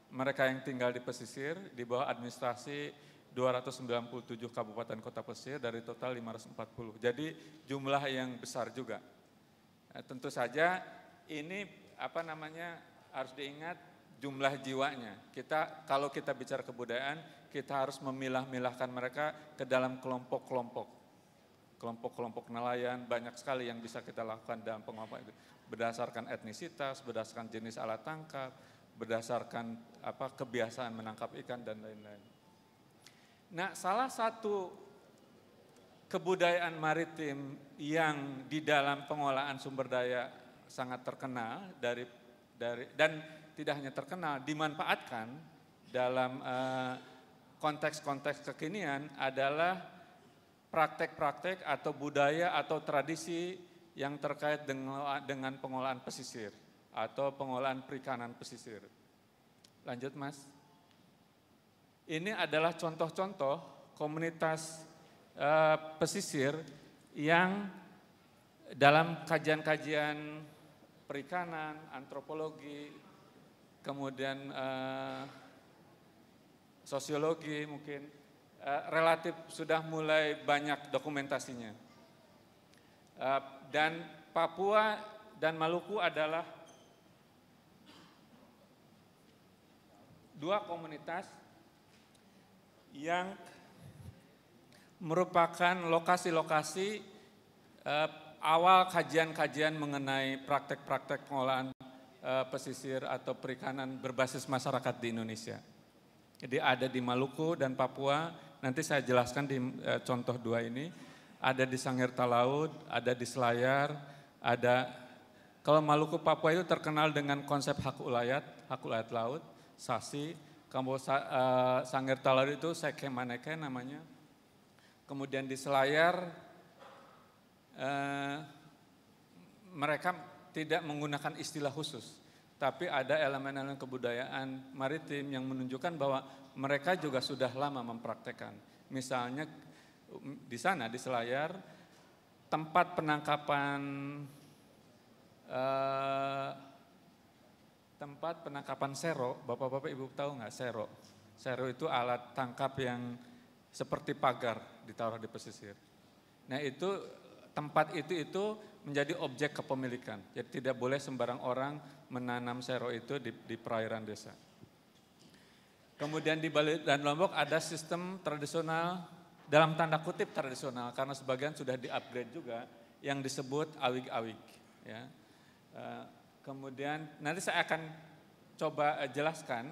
mereka yang tinggal di pesisir di bawah administrasi 297 kabupaten kota pesisir dari total 540. Jadi jumlah yang besar juga. Nah, tentu saja ini apa namanya harus diingat jumlah jiwanya. Kita kalau kita bicara kebudayaan, kita harus memilah-milahkan mereka ke dalam kelompok-kelompok. Kelompok-kelompok nelayan banyak sekali yang bisa kita lakukan dalam pengelompokan itu. Berdasarkan etnisitas, berdasarkan jenis alat tangkap, berdasarkan apa kebiasaan menangkap ikan dan lain-lain. Nah, salah satu kebudayaan maritim yang di dalam pengolahan sumber daya sangat terkenal dari dari dan tidak hanya terkenal dimanfaatkan dalam eh, konteks-konteks uh, kekinian adalah praktek-praktek atau budaya atau tradisi yang terkait dengan dengan pengolahan pesisir atau pengolahan perikanan pesisir. Lanjut Mas. Ini adalah contoh-contoh komunitas eh, pesisir yang dalam kajian-kajian perikanan, antropologi, kemudian eh, sosiologi mungkin eh, relatif sudah mulai banyak dokumentasinya. Eh, dan Papua dan Maluku adalah dua komunitas yang merupakan lokasi-lokasi eh, awal kajian-kajian mengenai praktek-praktek pengolahan eh, pesisir atau perikanan berbasis masyarakat di Indonesia. Jadi ada di Maluku dan Papua, nanti saya jelaskan di eh, contoh dua ini, ada di Sangirta Laut, ada di Selayar, ada kalau Maluku Papua itu terkenal dengan konsep hak ulayat, hak ulayat laut Sasi, Kambo Sa, uh, eh, Sangir Talar itu Maneke namanya. Kemudian di Selayar uh, mereka tidak menggunakan istilah khusus, tapi ada elemen-elemen kebudayaan maritim yang menunjukkan bahwa mereka juga sudah lama mempraktekkan. Misalnya di sana di Selayar tempat penangkapan eh, tempat penangkapan sero, Bapak-bapak Ibu tahu nggak sero? Sero itu alat tangkap yang seperti pagar ditaruh di pesisir. Nah itu tempat itu itu menjadi objek kepemilikan. Jadi tidak boleh sembarang orang menanam sero itu di, di perairan desa. Kemudian di Bali dan Lombok ada sistem tradisional dalam tanda kutip tradisional karena sebagian sudah diupgrade juga yang disebut awig-awig. Ya. Eh, Kemudian nanti saya akan coba eh, jelaskan,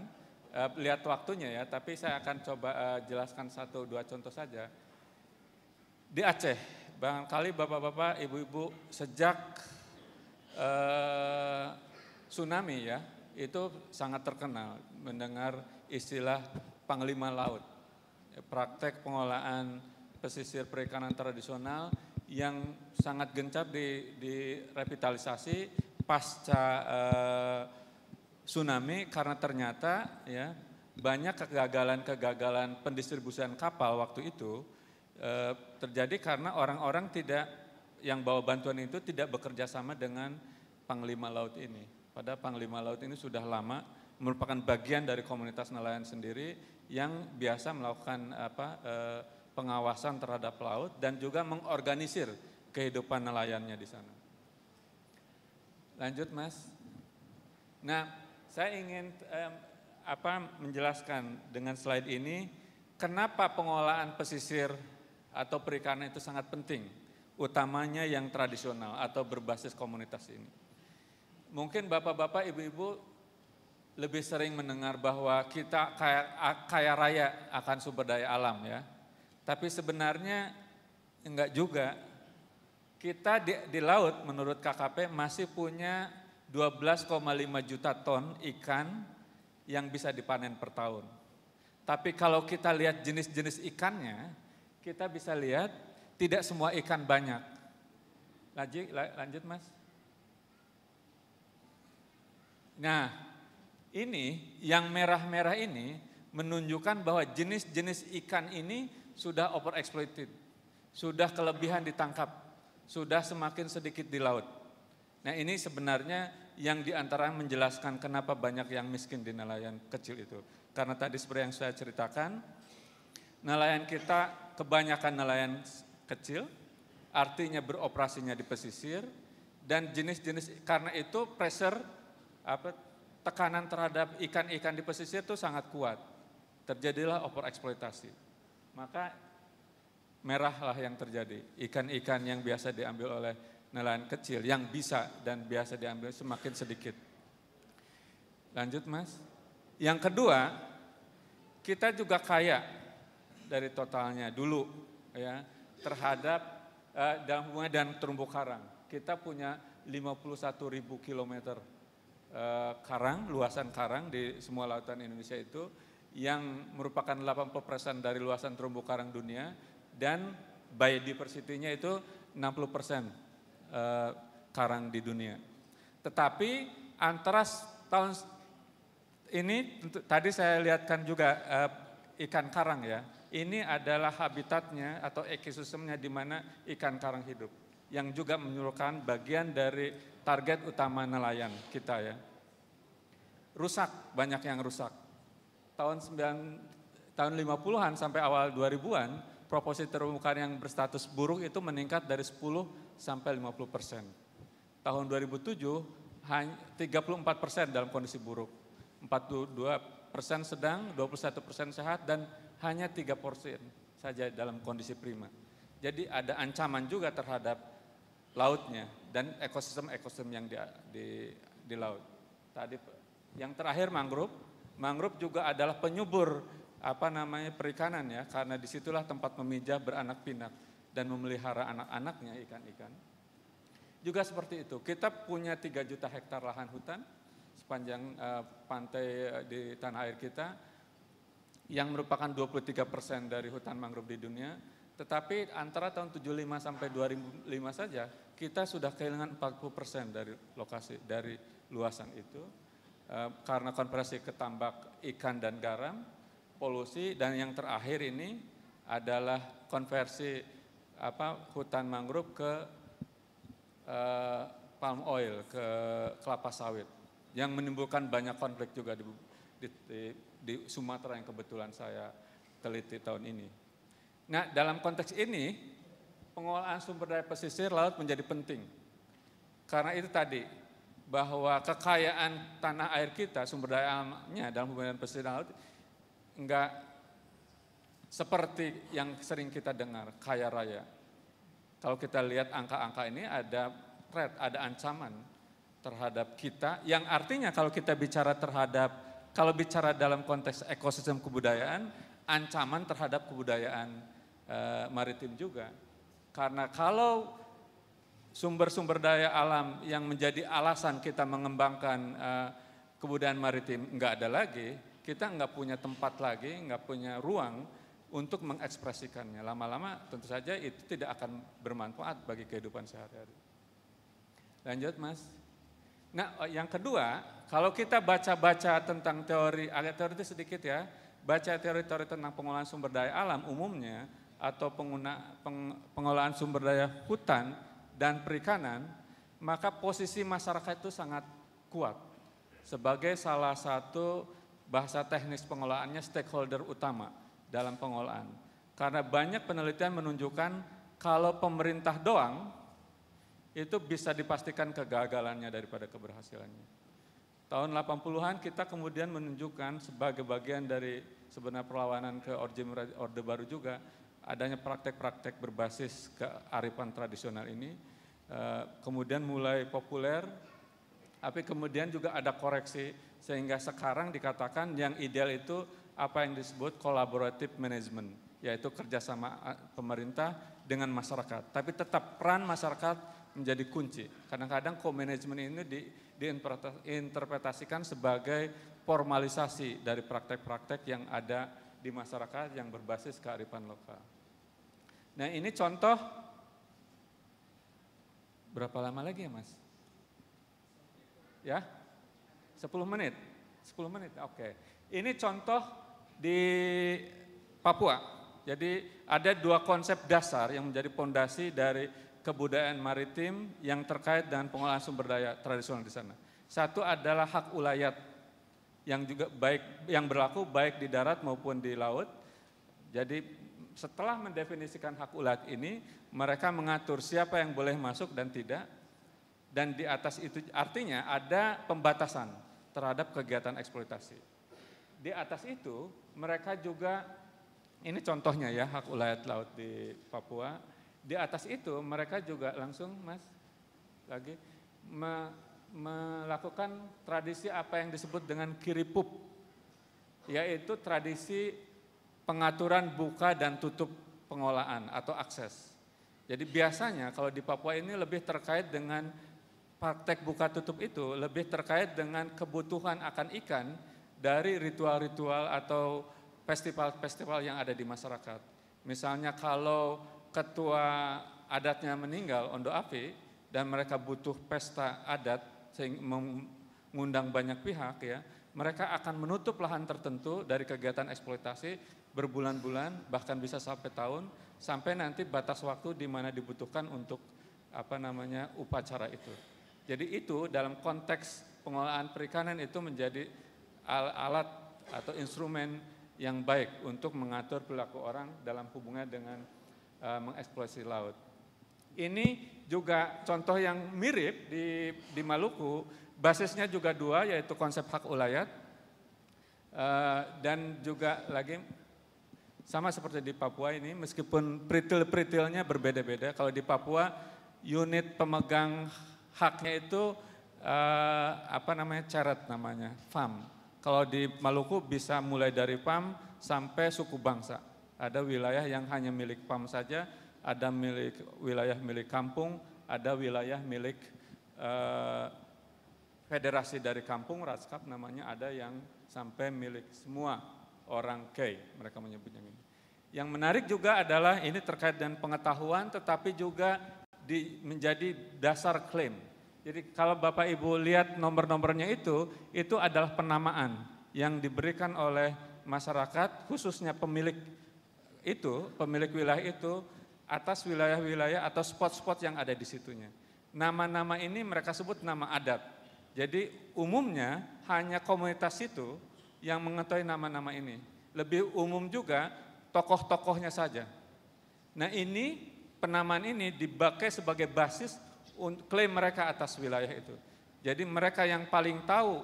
eh, lihat waktunya ya, tapi saya akan coba eh, jelaskan satu dua contoh saja. Di Aceh, Bang kali bapak-bapak, ibu-ibu sejak eh, tsunami ya, itu sangat terkenal mendengar istilah panglima laut, praktek pengolahan pesisir perikanan tradisional yang sangat gencar di, revitalisasi pasca eh, tsunami karena ternyata ya banyak kegagalan-kegagalan pendistribusian kapal waktu itu eh, terjadi karena orang-orang tidak yang bawa bantuan itu tidak bekerja sama dengan panglima laut ini. Pada panglima laut ini sudah lama merupakan bagian dari komunitas nelayan sendiri yang biasa melakukan apa eh, pengawasan terhadap laut dan juga mengorganisir kehidupan nelayannya di sana. Lanjut Mas. Nah, saya ingin eh, apa menjelaskan dengan slide ini kenapa pengolahan pesisir atau perikanan itu sangat penting, utamanya yang tradisional atau berbasis komunitas ini. Mungkin bapak-bapak, ibu-ibu lebih sering mendengar bahwa kita kaya, kaya raya akan sumber daya alam ya. Tapi sebenarnya enggak juga kita di, di laut menurut KKP masih punya 12,5 juta ton ikan yang bisa dipanen per tahun. Tapi kalau kita lihat jenis-jenis ikannya, kita bisa lihat tidak semua ikan banyak. Lanjut, lanjut mas. Nah, ini yang merah-merah ini menunjukkan bahwa jenis-jenis ikan ini sudah overexploited, sudah kelebihan ditangkap sudah semakin sedikit di laut. Nah ini sebenarnya yang diantara menjelaskan kenapa banyak yang miskin di nelayan kecil itu. Karena tadi seperti yang saya ceritakan, nelayan kita kebanyakan nelayan kecil, artinya beroperasinya di pesisir, dan jenis-jenis karena itu pressure apa tekanan terhadap ikan-ikan di pesisir itu sangat kuat. Terjadilah over eksploitasi. Maka merahlah yang terjadi. Ikan-ikan yang biasa diambil oleh nelayan kecil, yang bisa dan biasa diambil semakin sedikit. Lanjut mas. Yang kedua, kita juga kaya dari totalnya dulu ya terhadap uh, eh, dalam hubungan dan terumbu karang. Kita punya 51 ribu kilometer eh, karang, luasan karang di semua lautan Indonesia itu yang merupakan 80% dari luasan terumbu karang dunia dan biodiversity-nya itu 60 persen eh, karang di dunia. Tetapi antara tahun ini tadi saya lihatkan juga eh, ikan karang ya. Ini adalah habitatnya atau ekosistemnya di mana ikan karang hidup yang juga menyuruhkan bagian dari target utama nelayan kita ya. Rusak, banyak yang rusak. Tahun 9 tahun 50-an sampai awal 2000-an proporsi terumbu karang yang berstatus buruk itu meningkat dari 10 sampai 50 persen. Tahun 2007 hanya 34 persen dalam kondisi buruk, 42 persen sedang, 21 persen sehat dan hanya 3 persen saja dalam kondisi prima. Jadi ada ancaman juga terhadap lautnya dan ekosistem-ekosistem yang di, di, di laut. Tadi yang terakhir mangrove, mangrove juga adalah penyubur apa namanya perikanan ya karena disitulah tempat memijah beranak pinak dan memelihara anak-anaknya ikan-ikan juga seperti itu kita punya 3 juta hektar lahan hutan sepanjang uh, pantai eh, di tanah air kita yang merupakan 23 persen dari hutan mangrove di dunia tetapi antara tahun 75 sampai 2005 saja kita sudah kehilangan 40 persen dari lokasi dari luasan itu eh, karena konversi ketambak ikan dan garam polusi dan yang terakhir ini adalah konversi apa hutan mangrove ke eh, palm oil ke kelapa sawit yang menimbulkan banyak konflik juga di, di, di Sumatera yang kebetulan saya teliti tahun ini. Nah dalam konteks ini pengolahan sumber daya pesisir laut menjadi penting karena itu tadi bahwa kekayaan tanah air kita sumber daya alamnya dalam pembangunan pesisir laut enggak seperti yang sering kita dengar, kaya raya. Kalau kita lihat angka-angka ini ada threat, ada ancaman terhadap kita, yang artinya kalau kita bicara terhadap, kalau bicara dalam konteks ekosistem kebudayaan, ancaman terhadap kebudayaan e, maritim juga. Karena kalau sumber-sumber daya alam yang menjadi alasan kita mengembangkan e, kebudayaan maritim enggak ada lagi, kita nggak punya tempat lagi, nggak punya ruang untuk mengekspresikannya. Lama-lama tentu saja itu tidak akan bermanfaat bagi kehidupan sehari-hari. Lanjut mas. Nah oh, yang kedua, kalau kita baca-baca tentang teori, agak teori itu sedikit ya, baca teori-teori tentang pengolahan sumber daya alam umumnya, atau pengguna, peng, pengolahan sumber daya hutan dan perikanan, maka posisi masyarakat itu sangat kuat sebagai salah satu bahasa teknis pengelolaannya stakeholder utama dalam pengelolaan. Karena banyak penelitian menunjukkan kalau pemerintah doang itu bisa dipastikan kegagalannya daripada keberhasilannya. Tahun 80-an kita kemudian menunjukkan sebagai bagian dari sebenarnya perlawanan ke Orde Baru juga adanya praktek-praktek berbasis kearifan tradisional ini eh, kemudian mulai populer tapi kemudian juga ada koreksi sehingga sekarang dikatakan yang ideal itu apa yang disebut collaborative management, yaitu kerjasama eh, pemerintah dengan masyarakat. Tapi tetap peran masyarakat menjadi kunci. Kadang-kadang co-management ini di, diinterpretasikan sebagai formalisasi dari praktek-praktek yang ada di masyarakat yang berbasis kearifan lokal. Nah ini contoh, berapa lama lagi ya mas? Ya, 10 menit. 10 menit. Oke. Okay. Ini contoh di Papua. Jadi ada dua konsep dasar yang menjadi pondasi dari kebudayaan maritim yang terkait dengan pengolahan sumber daya tradisional di sana. Satu adalah hak ulayat yang juga baik yang berlaku baik di darat maupun di laut. Jadi setelah mendefinisikan hak ulayat ini, mereka mengatur siapa yang boleh masuk dan tidak. Dan di atas itu artinya ada pembatasan terhadap kegiatan eksploitasi. Di atas itu mereka juga ini contohnya ya hak ulayat laut di Papua. Di atas itu mereka juga langsung Mas lagi me, melakukan tradisi apa yang disebut dengan kiripup yaitu tradisi pengaturan buka dan tutup pengolahan atau akses. Jadi biasanya kalau di Papua ini lebih terkait dengan praktek buka tutup itu lebih terkait dengan kebutuhan akan ikan dari ritual-ritual atau festival-festival yang ada di masyarakat. Misalnya kalau ketua adatnya meninggal, Ondo Api, dan mereka butuh pesta adat sehingga mengundang banyak pihak ya, mereka akan menutup lahan tertentu dari kegiatan eksploitasi berbulan-bulan bahkan bisa sampai tahun sampai nanti batas waktu di mana dibutuhkan untuk apa namanya upacara itu. Jadi itu dalam konteks pengelolaan perikanan itu menjadi alat atau instrumen yang baik untuk mengatur perilaku orang dalam hubungan dengan uh, eh, mengeksploitasi laut. Ini juga contoh yang mirip di, di Maluku, basisnya juga dua yaitu konsep hak ulayat uh, dan juga lagi sama seperti di Papua ini meskipun peritil-peritilnya berbeda-beda. Kalau di Papua unit pemegang haknya itu eh, apa namanya carat namanya, fam. Kalau di Maluku bisa mulai dari fam sampai suku bangsa. Ada wilayah yang hanya milik fam saja, ada milik wilayah milik kampung, ada wilayah milik eh, federasi dari kampung Raskap namanya ada yang sampai milik semua orang Kei, mereka menyebutnya ini. Yang menarik juga adalah ini terkait dengan pengetahuan tetapi juga di, menjadi dasar klaim. Jadi kalau Bapak Ibu lihat nomor-nomornya itu, itu adalah penamaan yang diberikan oleh masyarakat khususnya pemilik itu, pemilik wilayah itu atas wilayah-wilayah atau spot-spot yang ada di situnya. Nama-nama ini mereka sebut nama adat. Jadi umumnya hanya komunitas itu yang mengetahui nama-nama ini. Lebih umum juga tokoh-tokohnya saja. Nah ini penamaan ini dipakai sebagai basis klaim mereka atas wilayah itu. Jadi mereka yang paling tahu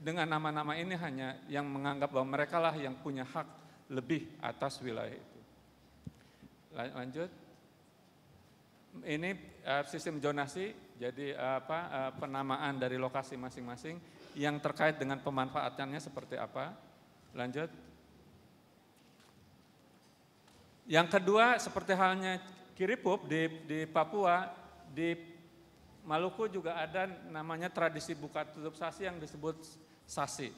dengan nama-nama ini hanya yang menganggap bahwa mereka lah yang punya hak lebih atas wilayah itu. Lanjut. Ini eh, sistem zonasi, jadi eh, apa eh, penamaan dari lokasi masing-masing yang terkait dengan pemanfaatannya seperti apa. Lanjut. Yang kedua, seperti halnya Kiripub di, di Papua, di Maluku juga ada namanya tradisi buka tutup sasi yang disebut sasi.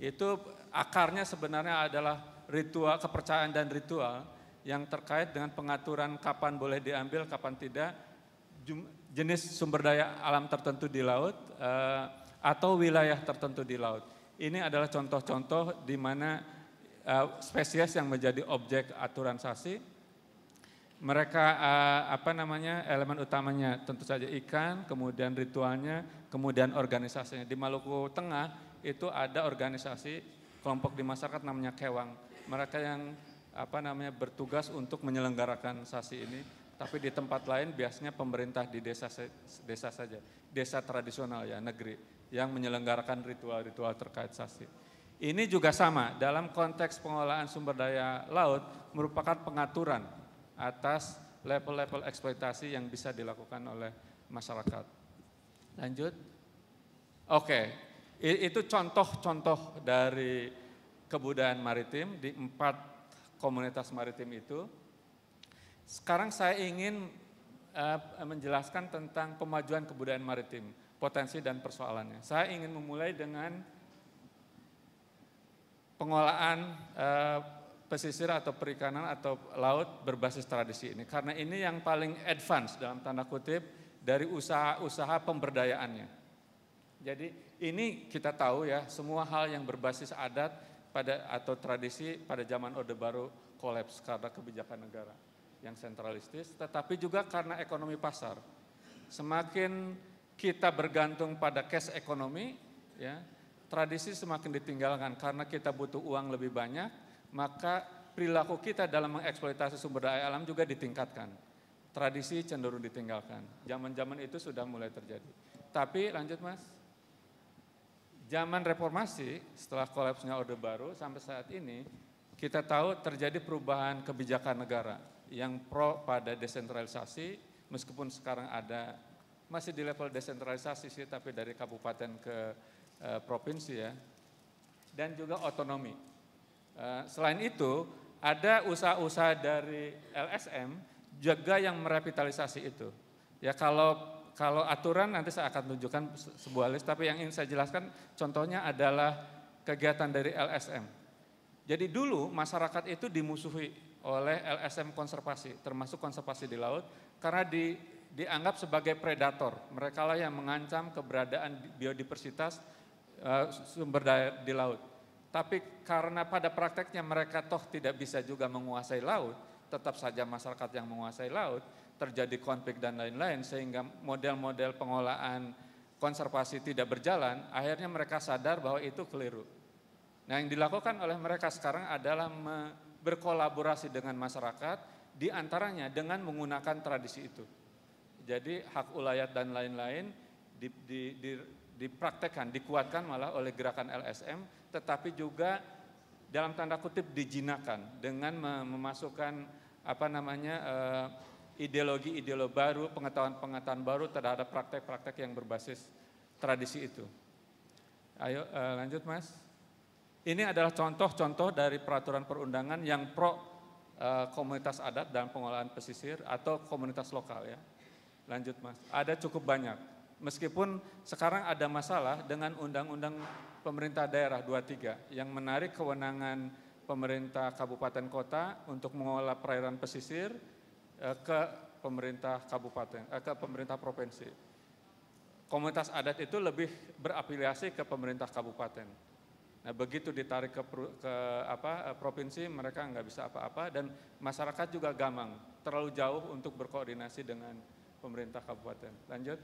Itu akarnya sebenarnya adalah ritual kepercayaan dan ritual yang terkait dengan pengaturan kapan boleh diambil, kapan tidak, jenis sumber daya alam tertentu di laut eh, atau wilayah tertentu di laut. Ini adalah contoh-contoh di mana eh, spesies yang menjadi objek aturan sasi mereka uh, apa namanya elemen utamanya tentu saja ikan, kemudian ritualnya, kemudian organisasinya. Di Maluku Tengah itu ada organisasi kelompok di masyarakat namanya Kewang. Mereka yang apa namanya bertugas untuk menyelenggarakan sasi ini, tapi di tempat lain biasanya pemerintah di desa desa saja, desa tradisional ya negeri yang menyelenggarakan ritual-ritual terkait sasi. Ini juga sama dalam konteks pengelolaan sumber daya laut merupakan pengaturan atas level-level eksploitasi yang bisa dilakukan oleh masyarakat. Lanjut. Oke, itu contoh-contoh dari kebudayaan maritim di empat komunitas maritim itu. Sekarang saya ingin eh, menjelaskan tentang kemajuan kebudayaan maritim, potensi dan persoalannya. Saya ingin memulai dengan pengolahan eh, pesisir atau perikanan atau laut berbasis tradisi ini. Karena ini yang paling advance dalam tanda kutip dari usaha-usaha pemberdayaannya. Jadi ini kita tahu ya semua hal yang berbasis adat pada atau tradisi pada zaman Orde Baru kolaps karena kebijakan negara yang sentralistis, tetapi juga karena ekonomi pasar. Semakin kita bergantung pada cash ekonomi, ya, tradisi semakin ditinggalkan karena kita butuh uang lebih banyak, maka perilaku kita dalam mengeksploitasi sumber daya alam juga ditingkatkan. Tradisi cenderung ditinggalkan. Zaman-zaman itu sudah mulai terjadi. Tapi lanjut mas, zaman reformasi setelah kolapsnya Orde Baru sampai saat ini, kita tahu terjadi perubahan kebijakan negara yang pro pada desentralisasi, meskipun sekarang ada masih di level desentralisasi sih, tapi dari kabupaten ke e, provinsi ya, dan juga otonomi Eh, selain itu, ada usaha-usaha dari LSM juga yang merevitalisasi itu. Ya kalau kalau aturan nanti saya akan tunjukkan sebuah list, tapi yang ingin saya jelaskan contohnya adalah kegiatan dari LSM. Jadi dulu masyarakat itu dimusuhi oleh LSM konservasi, termasuk konservasi di laut, karena di, dianggap sebagai predator. Mereka lah yang mengancam keberadaan biodiversitas uh, sumber daya di laut. Tapi karena pada prakteknya mereka toh tidak bisa juga menguasai laut, tetap saja masyarakat yang menguasai laut, terjadi konflik dan lain-lain, sehingga model-model pengolahan konservasi tidak berjalan, akhirnya mereka sadar bahwa itu keliru. Nah yang dilakukan oleh mereka sekarang adalah berkolaborasi dengan masyarakat, diantaranya dengan menggunakan tradisi itu. Jadi hak ulayat dan lain-lain di, di, di, dipraktekkan, dikuatkan malah oleh gerakan LSM, tetapi juga dalam tanda kutip dijinakan dengan memasukkan apa namanya eh, ideologi-ideologi baru, pengetahuan-pengetahuan baru terhadap praktek-praktek yang berbasis tradisi itu. Ayo eh, lanjut Mas. Ini adalah contoh-contoh dari peraturan perundangan yang pro eh, komunitas adat dan pengolahan pesisir atau komunitas lokal ya. Lanjut Mas. Ada cukup banyak. Meskipun sekarang ada masalah dengan Undang-Undang Pemerintah Daerah 23 yang menarik kewenangan pemerintah kabupaten kota untuk mengelola perairan pesisir eh, ke pemerintah kabupaten eh, ke pemerintah provinsi. Komunitas adat itu lebih berafiliasi ke pemerintah kabupaten. Nah, begitu ditarik ke, ke apa eh, provinsi mereka nggak bisa apa-apa dan masyarakat juga gamang, terlalu jauh untuk berkoordinasi dengan pemerintah kabupaten. Lanjut.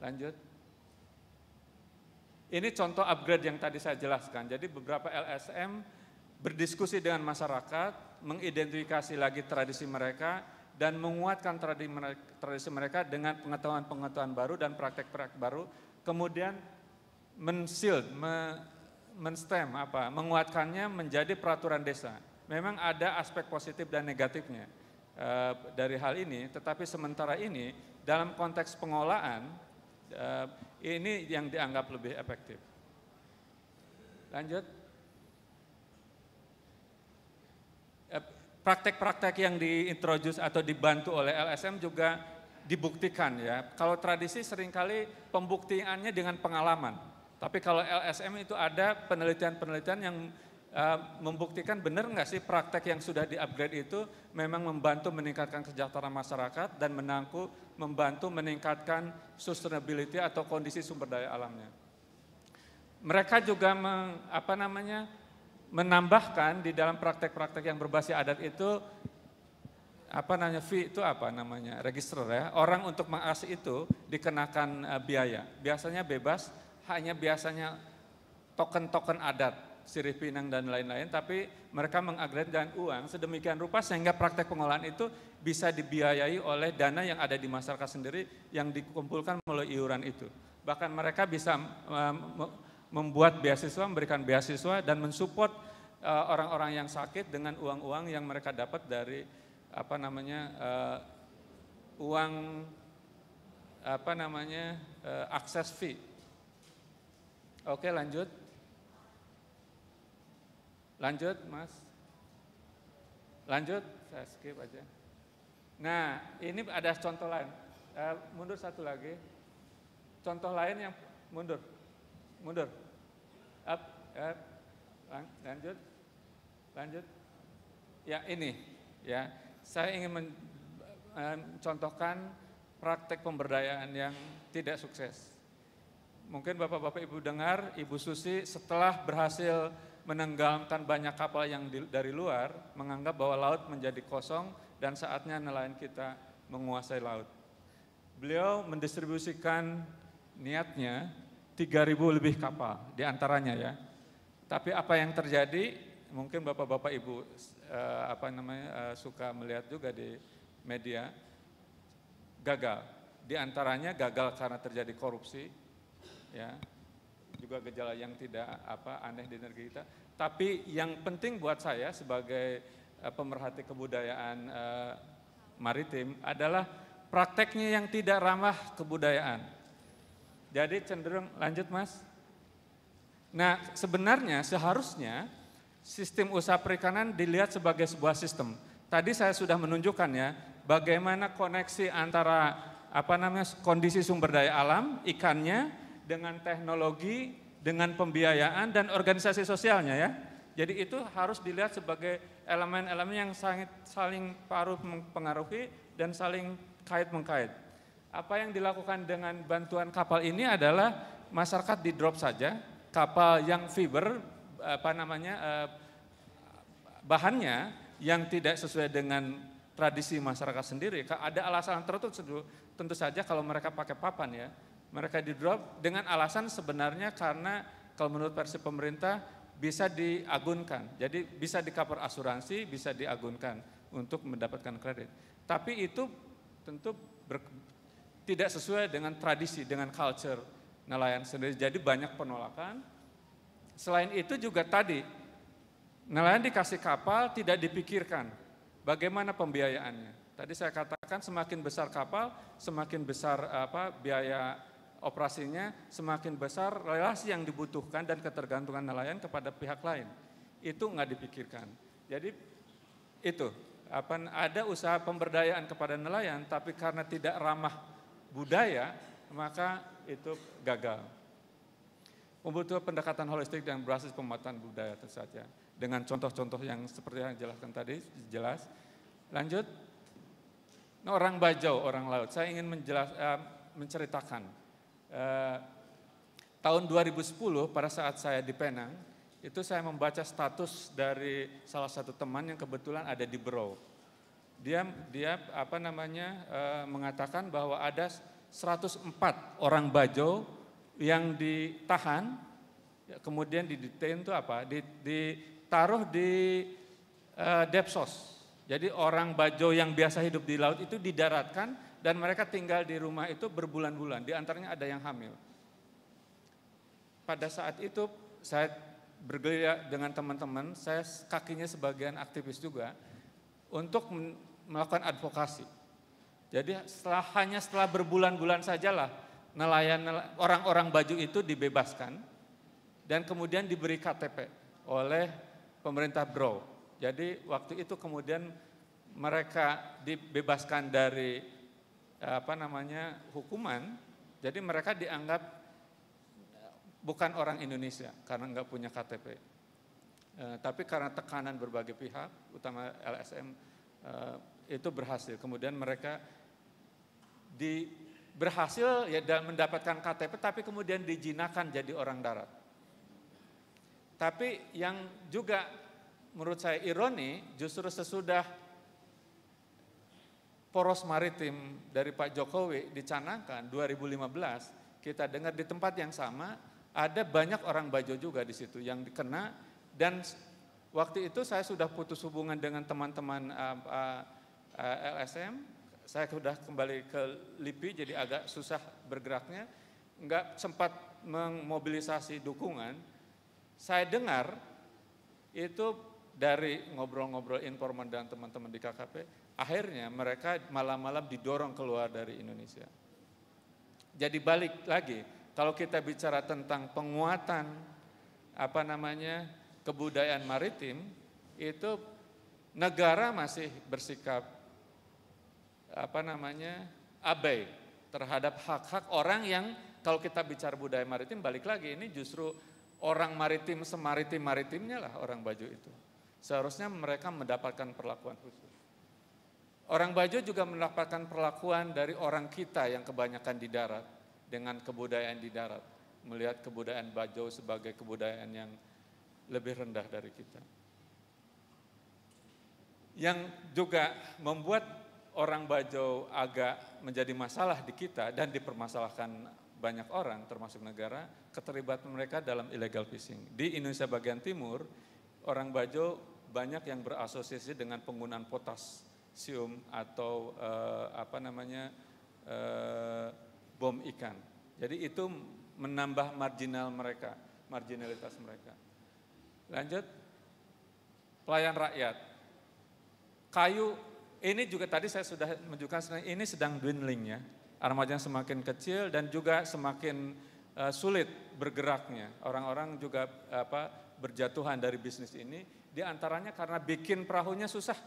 Lanjut. Ini contoh upgrade yang tadi saya jelaskan. Jadi beberapa LSM berdiskusi dengan masyarakat, mengidentifikasi lagi tradisi mereka, dan menguatkan tradisi mereka dengan pengetahuan-pengetahuan baru dan praktek-praktek baru. Kemudian mensil, menstem apa, menguatkannya menjadi peraturan desa. Memang ada aspek positif dan negatifnya eh, dari hal ini, tetapi sementara ini dalam konteks pengolahan Eh, ini yang dianggap lebih efektif. Lanjut. Eh, praktek-praktek yang diintroduce atau dibantu oleh LSM juga dibuktikan ya. Kalau tradisi seringkali pembuktiannya dengan pengalaman. Tapi kalau LSM itu ada penelitian-penelitian yang Uh, membuktikan benar nggak sih praktek yang sudah di-upgrade itu memang membantu meningkatkan kesejahteraan masyarakat dan menangku membantu meningkatkan sustainability atau kondisi sumber daya alamnya. Mereka juga meng, apa namanya menambahkan di dalam praktek-praktek yang berbasis adat itu apa namanya fee itu apa namanya register ya orang untuk mengakses itu dikenakan eh, biaya biasanya bebas hanya biasanya token-token adat sirih pinang dan lain-lain, tapi mereka dan uang sedemikian rupa sehingga praktek pengolahan itu bisa dibiayai oleh dana yang ada di masyarakat sendiri yang dikumpulkan melalui iuran itu. Bahkan mereka bisa eh, membuat beasiswa, memberikan beasiswa dan mensupport eh, orang-orang yang sakit dengan uang-uang yang mereka dapat dari apa namanya eh, uang apa namanya akses fee. Oke lanjut. Lanjut, Mas. Lanjut, saya skip aja. Nah, ini ada contoh lain. Uh, mundur satu lagi. Contoh lain yang mundur. Mundur. Up, up. Lanjut. Lanjut. Ya, ini. Ya, saya ingin eh, mencontohkan praktek pemberdayaan yang tidak sukses. Mungkin Bapak-Bapak Ibu dengar, Ibu Susi setelah berhasil menenggelamkan banyak kapal yang di, dari luar, menganggap bahwa laut menjadi kosong dan saatnya nelayan kita menguasai laut. Beliau mendistribusikan niatnya 3.000 lebih kapal di antaranya ya. Tapi apa yang terjadi mungkin Bapak-bapak Ibu eh, apa namanya eh, suka melihat juga di media gagal. Di antaranya gagal karena terjadi korupsi ya juga gejala yang tidak apa aneh di negeri kita. Tapi yang penting buat saya sebagai uh, pemerhati kebudayaan uh, maritim adalah prakteknya yang tidak ramah kebudayaan. Jadi cenderung lanjut Mas. Nah, sebenarnya seharusnya sistem usaha perikanan dilihat sebagai sebuah sistem. Tadi saya sudah menunjukkan ya bagaimana koneksi antara apa namanya kondisi sumber daya alam ikannya dengan teknologi, dengan pembiayaan dan organisasi sosialnya ya. Jadi itu harus dilihat sebagai elemen-elemen yang sangat saling paruh mempengaruhi dan saling kait mengkait. Apa yang dilakukan dengan bantuan kapal ini adalah masyarakat di drop saja kapal yang fiber apa namanya eh, bahannya yang tidak sesuai dengan tradisi masyarakat sendiri. Ada alasan tertentu tentu saja kalau mereka pakai papan ya mereka di drop dengan alasan sebenarnya karena kalau menurut versi pemerintah bisa diagunkan. Jadi bisa di cover asuransi, bisa diagunkan untuk mendapatkan kredit. Tapi itu tentu ber, tidak sesuai dengan tradisi, dengan culture nelayan sendiri. Jadi banyak penolakan. Selain itu juga tadi nelayan dikasih kapal tidak dipikirkan bagaimana pembiayaannya. Tadi saya katakan semakin besar kapal, semakin besar apa biaya operasinya, semakin besar relasi yang dibutuhkan dan ketergantungan nelayan kepada pihak lain. Itu nggak dipikirkan. Jadi itu apa ada usaha pemberdayaan kepada nelayan tapi karena tidak ramah budaya maka itu gagal. Membutuhkan pendekatan holistik dan berbasis pembuatan budaya tentu saja. Dengan contoh-contoh yang seperti yang jelaskan tadi jelas. Lanjut. orang Bajau, orang laut. Saya ingin menjelas, eh, menceritakan Eh, tahun 2010 pada saat saya di Penang, itu saya membaca status dari salah satu teman yang kebetulan ada di Bro. Dia dia apa namanya e, mengatakan bahwa ada 104 orang Bajo yang ditahan kemudian didetain itu apa? ditaruh di e, Depsos. Jadi orang Bajo yang biasa hidup di laut itu didaratkan dan mereka tinggal di rumah itu berbulan-bulan, di antaranya ada yang hamil. Pada saat itu saya bergeliat dengan teman-teman, saya kakinya sebagian aktivis juga untuk melakukan advokasi. Jadi setelah hanya setelah berbulan-bulan sajalah nelayan orang-orang baju itu dibebaskan dan kemudian diberi KTP oleh pemerintah Bro. Jadi waktu itu kemudian mereka dibebaskan dari apa namanya hukuman, jadi mereka dianggap bukan orang Indonesia karena nggak punya KTP. E, eh, tapi karena tekanan berbagai pihak, utama LSM, e, eh, itu berhasil. Kemudian mereka di berhasil ya dan mendapatkan KTP, tapi kemudian dijinakan jadi orang darat. Tapi yang juga menurut saya ironi, justru sesudah poros maritim dari Pak Jokowi dicanangkan 2015, kita dengar di tempat yang sama ada banyak orang Bajo juga di situ yang dikena dan waktu itu saya sudah putus hubungan dengan teman-teman uh, eh, uh, eh, eh, LSM, saya sudah kembali ke LIPI jadi agak susah bergeraknya, nggak sempat memobilisasi dukungan. Saya dengar itu dari ngobrol-ngobrol informan dan teman-teman di KKP, Akhirnya mereka malam-malam didorong keluar dari Indonesia. Jadi balik lagi, kalau kita bicara tentang penguatan apa namanya kebudayaan maritim itu negara masih bersikap apa namanya abai terhadap hak-hak orang yang kalau kita bicara budaya maritim balik lagi ini justru orang maritim semaritim maritimnya lah orang baju itu seharusnya mereka mendapatkan perlakuan khusus. Orang Bajo juga mendapatkan perlakuan dari orang kita yang kebanyakan di darat dengan kebudayaan di darat, melihat kebudayaan Bajo sebagai kebudayaan yang lebih rendah dari kita. Yang juga membuat orang Bajo agak menjadi masalah di kita dan dipermasalahkan banyak orang termasuk negara keterlibatan mereka dalam illegal fishing. Di Indonesia bagian timur, orang Bajo banyak yang berasosiasi dengan penggunaan potas sium atau uh, apa namanya uh, bom ikan. Jadi itu menambah marginal mereka, marginalitas mereka. Lanjut, pelayan rakyat. Kayu ini juga tadi saya sudah menunjukkan ini sedang dwindling ya. yang semakin kecil dan juga semakin uh, sulit bergeraknya. Orang-orang juga apa berjatuhan dari bisnis ini. Di antaranya karena bikin perahunya susah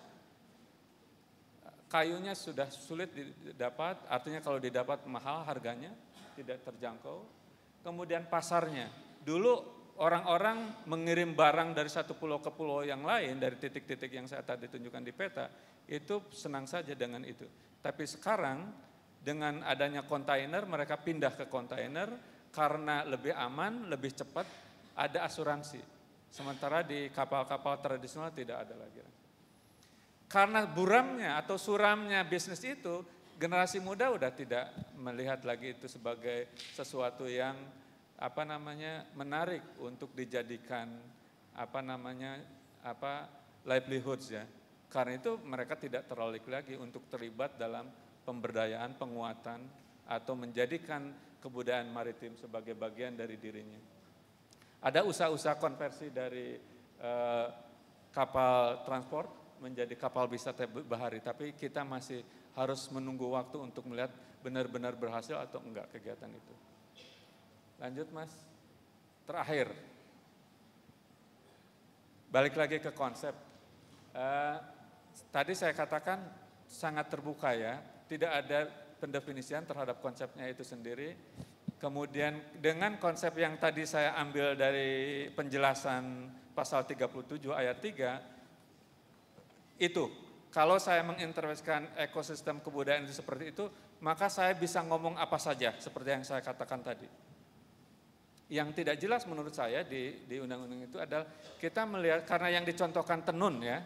kayunya sudah sulit didapat, artinya kalau didapat mahal harganya, tidak terjangkau. Kemudian pasarnya. Dulu orang-orang mengirim barang dari satu pulau ke pulau yang lain, dari titik-titik yang saya tadi tunjukkan di peta, itu senang saja dengan itu. Tapi sekarang dengan adanya kontainer, mereka pindah ke kontainer karena lebih aman, lebih cepat, ada asuransi. Sementara di kapal-kapal tradisional tidak ada lagi. Karena buramnya atau suramnya bisnis itu, generasi muda udah tidak melihat lagi itu sebagai sesuatu yang apa namanya menarik untuk dijadikan apa namanya apa livelihoods ya. Karena itu mereka tidak terlalu lagi untuk terlibat dalam pemberdayaan, penguatan atau menjadikan kebudayaan maritim sebagai bagian dari dirinya. Ada usaha-usaha konversi dari eh, kapal transport menjadi kapal wisata bahari, tapi kita masih harus menunggu waktu untuk melihat benar-benar berhasil atau enggak kegiatan itu. Lanjut mas, terakhir. Balik lagi ke konsep. Uh, tadi saya katakan sangat terbuka ya, tidak ada pendefinisian terhadap konsepnya itu sendiri. Kemudian dengan konsep yang tadi saya ambil dari penjelasan pasal 37 ayat 3, itu, kalau saya menginterveskan ekosistem kebudayaan itu seperti itu, maka saya bisa ngomong apa saja seperti yang saya katakan tadi. Yang tidak jelas menurut saya di, di undang-undang itu adalah kita melihat karena yang dicontohkan tenun ya,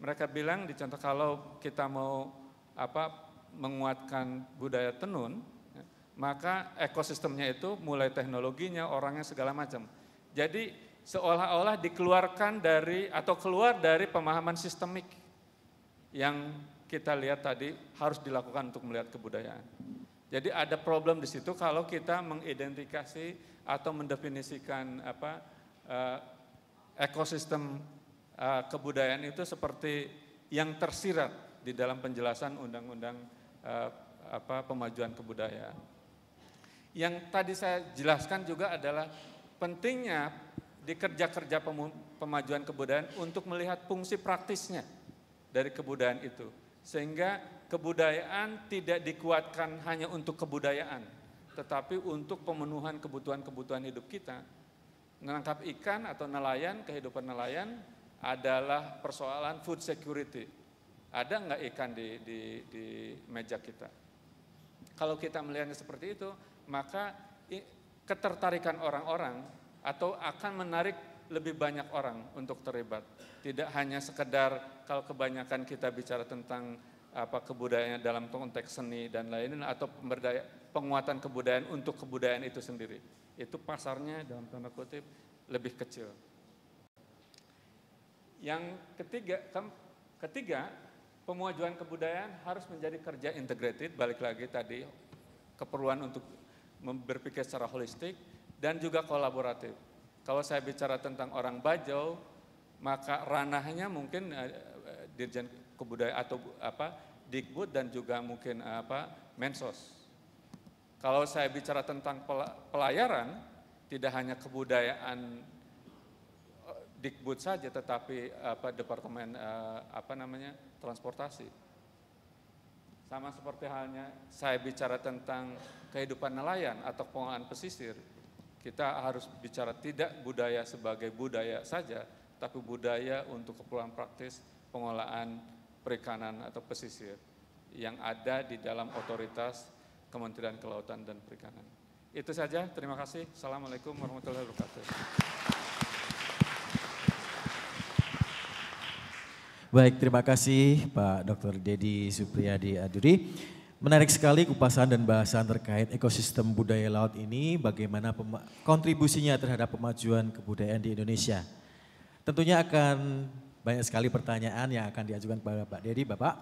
mereka bilang dicontoh kalau kita mau apa menguatkan budaya tenun, ya, maka ekosistemnya itu mulai teknologinya, orangnya segala macam. Jadi seolah-olah dikeluarkan dari atau keluar dari pemahaman sistemik yang kita lihat tadi harus dilakukan untuk melihat kebudayaan. Jadi ada problem di situ kalau kita mengidentifikasi atau mendefinisikan apa eh, ekosistem eh, kebudayaan itu seperti yang tersirat di dalam penjelasan undang-undang eh, apa pemajuan kebudayaan. Yang tadi saya jelaskan juga adalah pentingnya di kerja-kerja pemajuan kebudayaan untuk melihat fungsi praktisnya dari kebudayaan itu. Sehingga kebudayaan tidak dikuatkan hanya untuk kebudayaan, tetapi untuk pemenuhan kebutuhan-kebutuhan hidup kita. Menangkap ikan atau nelayan, kehidupan nelayan adalah persoalan food security. Ada nggak ikan di, di, di meja kita? Kalau kita melihatnya seperti itu, maka ketertarikan orang-orang atau akan menarik lebih banyak orang untuk terlibat. Tidak hanya sekedar kalau kebanyakan kita bicara tentang apa kebudayaan dalam konteks seni dan lain-lain atau pemberdaya, penguatan kebudayaan untuk kebudayaan itu sendiri. Itu pasarnya dalam tanda kutip lebih kecil. Yang ketiga, ketiga Pemuajuan kebudayaan harus menjadi kerja integrated, balik lagi tadi keperluan untuk berpikir secara holistik dan juga kolaboratif. Kalau saya bicara tentang orang Bajau, maka ranahnya mungkin uh, Dirjen Kebudayaan atau apa Dikbud dan juga mungkin uh, apa Mensos. Kalau saya bicara tentang pelayaran, tidak hanya kebudayaan Dikbud saja, tetapi apa Departemen uh, apa namanya transportasi. Sama seperti halnya saya bicara tentang kehidupan nelayan atau pengelolaan pesisir, kita harus bicara tidak budaya sebagai budaya saja, tapi budaya untuk keperluan praktis pengolahan perikanan atau pesisir yang ada di dalam otoritas Kementerian Kelautan dan Perikanan. Itu saja, terima kasih. Assalamualaikum warahmatullahi wabarakatuh. Baik, terima kasih Pak Dr. Dedi Supriyadi Aduri. Menarik sekali kupasan dan bahasan terkait ekosistem budaya laut ini, bagaimana kontribusinya terhadap pemajuan kebudayaan di Indonesia. Tentunya akan banyak sekali pertanyaan yang akan diajukan kepada Pak Dedi, Bapak.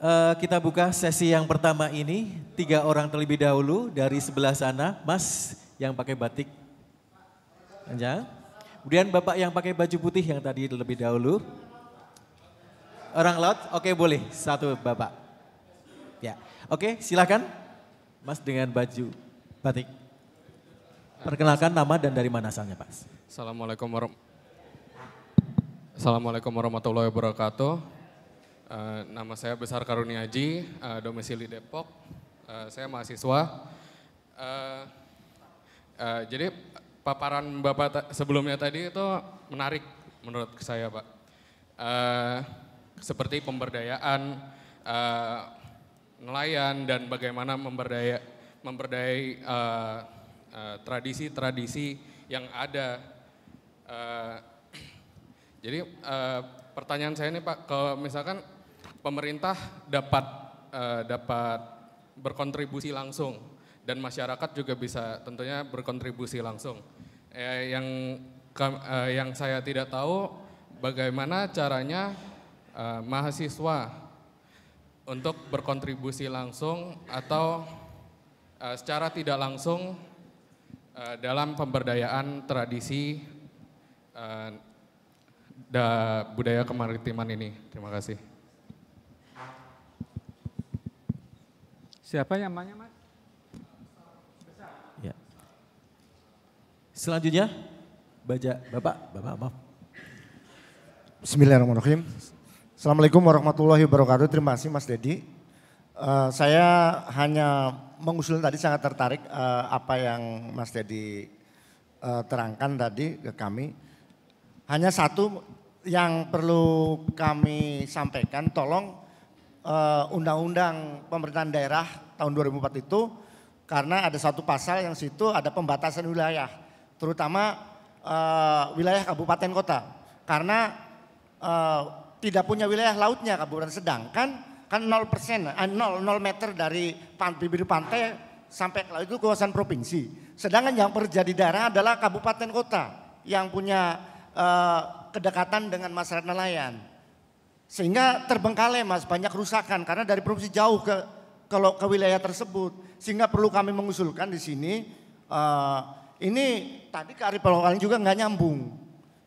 Uh, kita buka sesi yang pertama ini, tiga orang terlebih dahulu dari sebelah sana, Mas yang pakai batik panjang. Kemudian Bapak yang pakai baju putih yang tadi terlebih dahulu. Orang laut, oke boleh, satu Bapak. Oke, silakan Mas dengan baju batik. Perkenalkan nama dan dari mana asalnya, Pak. Assalamualaikum warahmatullahi Assalamualaikum warahmatullahi wabarakatuh. Uh, nama saya Besar Karuniaji, uh, eh, domisili Depok. Uh, saya mahasiswa. Uh, uh, jadi paparan Bapak ta sebelumnya tadi itu menarik menurut saya Pak. Uh, seperti pemberdayaan, uh, nelayan dan bagaimana memberdaya memberdayai uh, eh, uh, eh, tradisi yang ada. Uh, [CLEARS THROAT] jadi uh, pertanyaan saya ini Pak, kalau misalkan pemerintah dapat uh, dapat berkontribusi langsung dan masyarakat juga bisa tentunya berkontribusi langsung. Eh, yang eh, yang saya tidak tahu bagaimana caranya eh, mahasiswa untuk berkontribusi langsung atau uh, secara tidak langsung uh, dalam pemberdayaan tradisi uh, da budaya kemaritiman ini. Terima kasih. Siapa namanya, Mas? Ya. Selanjutnya, Baja, Bapak, Bapak, maaf. Bismillahirrahmanirrahim. Assalamualaikum warahmatullahi wabarakatuh. Terima kasih Mas Dedi. Uh, eh, saya hanya mengusulkan tadi sangat tertarik uh, apa yang Mas Dedi uh, eh, terangkan tadi ke kami. Hanya satu yang perlu kami sampaikan, tolong undang-undang uh, pemerintahan daerah tahun 2004 itu karena ada satu pasal yang situ ada pembatasan wilayah, terutama uh, wilayah kabupaten kota. Karena uh, tidak punya wilayah lautnya Kabupaten Sedang kan kan 0 persen, 0, eh, 0 meter dari bibir pantai sampai ke laut itu kawasan provinsi. Sedangkan yang terjadi daerah adalah kabupaten kota yang punya uh, kedekatan dengan masyarakat nelayan. Sehingga terbengkalai mas banyak kerusakan karena dari provinsi jauh ke kalau ke wilayah tersebut. Sehingga perlu kami mengusulkan di sini uh, ini tadi kearifan lokalnya juga nggak nyambung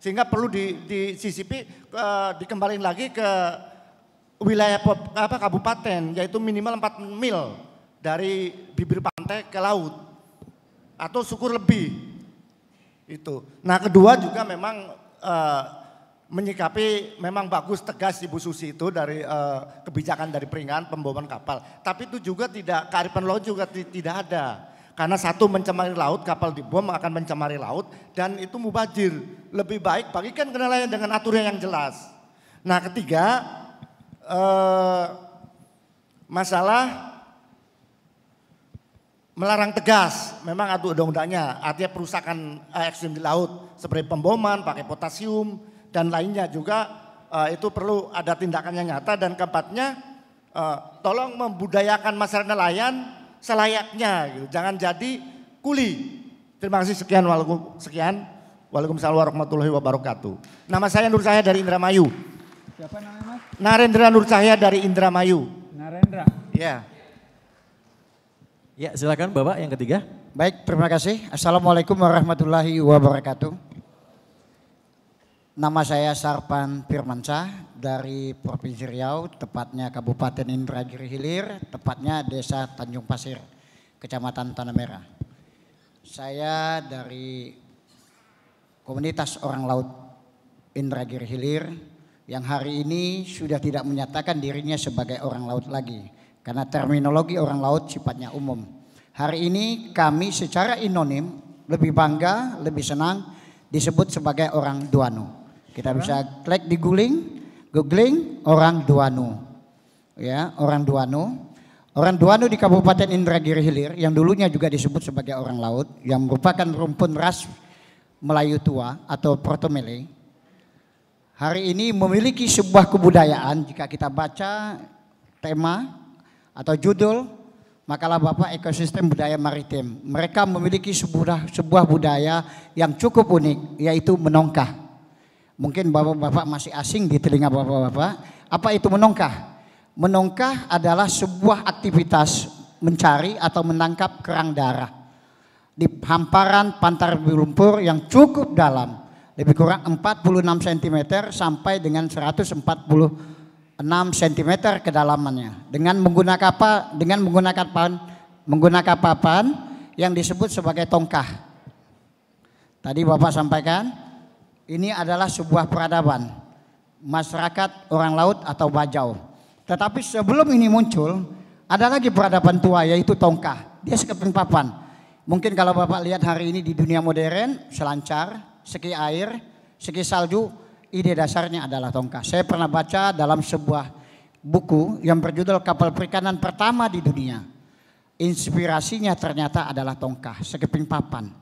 sehingga perlu di, di CCP uh, dikembalikan lagi ke wilayah apa kabupaten yaitu minimal 4 mil dari bibir pantai ke laut atau syukur lebih itu. Nah kedua juga memang uh, menyikapi memang bagus tegas Ibu Susi itu dari uh, kebijakan dari peringatan pembawaan kapal. Tapi itu juga tidak kearifan laut juga tidak ada karena satu mencemari laut, kapal dibom akan mencemari laut dan itu mubajir. Lebih baik bagikan ke nelayan dengan aturan yang jelas. Nah ketiga eh, masalah melarang tegas. Memang ada undang-undangnya artinya perusakan eh, ekstrim di laut seperti pemboman, pakai potasium dan lainnya juga eh, itu perlu ada tindakan yang nyata dan keempatnya eh, tolong membudayakan masyarakat nelayan selayaknya gitu. Jangan jadi kuli. Terima kasih sekian walaupun sekian. Waalaikumsalam warahmatullahi wabarakatuh. Nama saya Nur Cahya dari Indramayu. Siapa namanya Mas? Narendra Nur Cahya dari Indramayu. Narendra. Iya. Ya, silakan Bapak yang ketiga. Baik, terima kasih. Assalamualaikum warahmatullahi wabarakatuh. Nama saya Sarpan Firmansyah dari Provinsi Riau, tepatnya Kabupaten Indragiri Hilir, tepatnya Desa Tanjung Pasir, Kecamatan Tanah Merah. Saya dari komunitas orang laut Indragiri Hilir yang hari ini sudah tidak menyatakan dirinya sebagai orang laut lagi karena terminologi orang laut sifatnya umum. Hari ini kami secara inonim lebih bangga, lebih senang disebut sebagai orang Duanu. Kita bisa klik di Googling, Googling orang Duanu. Ya, orang Duanu. Orang Duanu di Kabupaten Indragiri Hilir yang dulunya juga disebut sebagai orang laut yang merupakan rumpun ras Melayu tua atau Proto Mele. Hari ini memiliki sebuah kebudayaan jika kita baca tema atau judul makalah Bapak ekosistem budaya maritim. Mereka memiliki sebuah sebuah budaya yang cukup unik yaitu menongkah. Mungkin bapak-bapak masih asing di telinga bapak-bapak. Apa itu menongkah? Menongkah adalah sebuah aktivitas mencari atau menangkap kerang darah di hamparan pantar lumpur yang cukup dalam. Lebih kurang 46 cm sampai dengan 146 cm kedalamannya. Dengan menggunakan apa? Dengan menggunakan papan, menggunakan papan yang disebut sebagai tongkah. Tadi Bapak sampaikan, ini adalah sebuah peradaban masyarakat orang laut atau bajau. Tetapi sebelum ini muncul, ada lagi peradaban tua yaitu tongkah. Dia sekeping papan. Mungkin kalau Bapak lihat hari ini di dunia modern, selancar, ski air, ski salju, ide dasarnya adalah tongkah. Saya pernah baca dalam sebuah buku yang berjudul Kapal Perikanan Pertama di Dunia. Inspirasinya ternyata adalah tongkah, sekeping papan.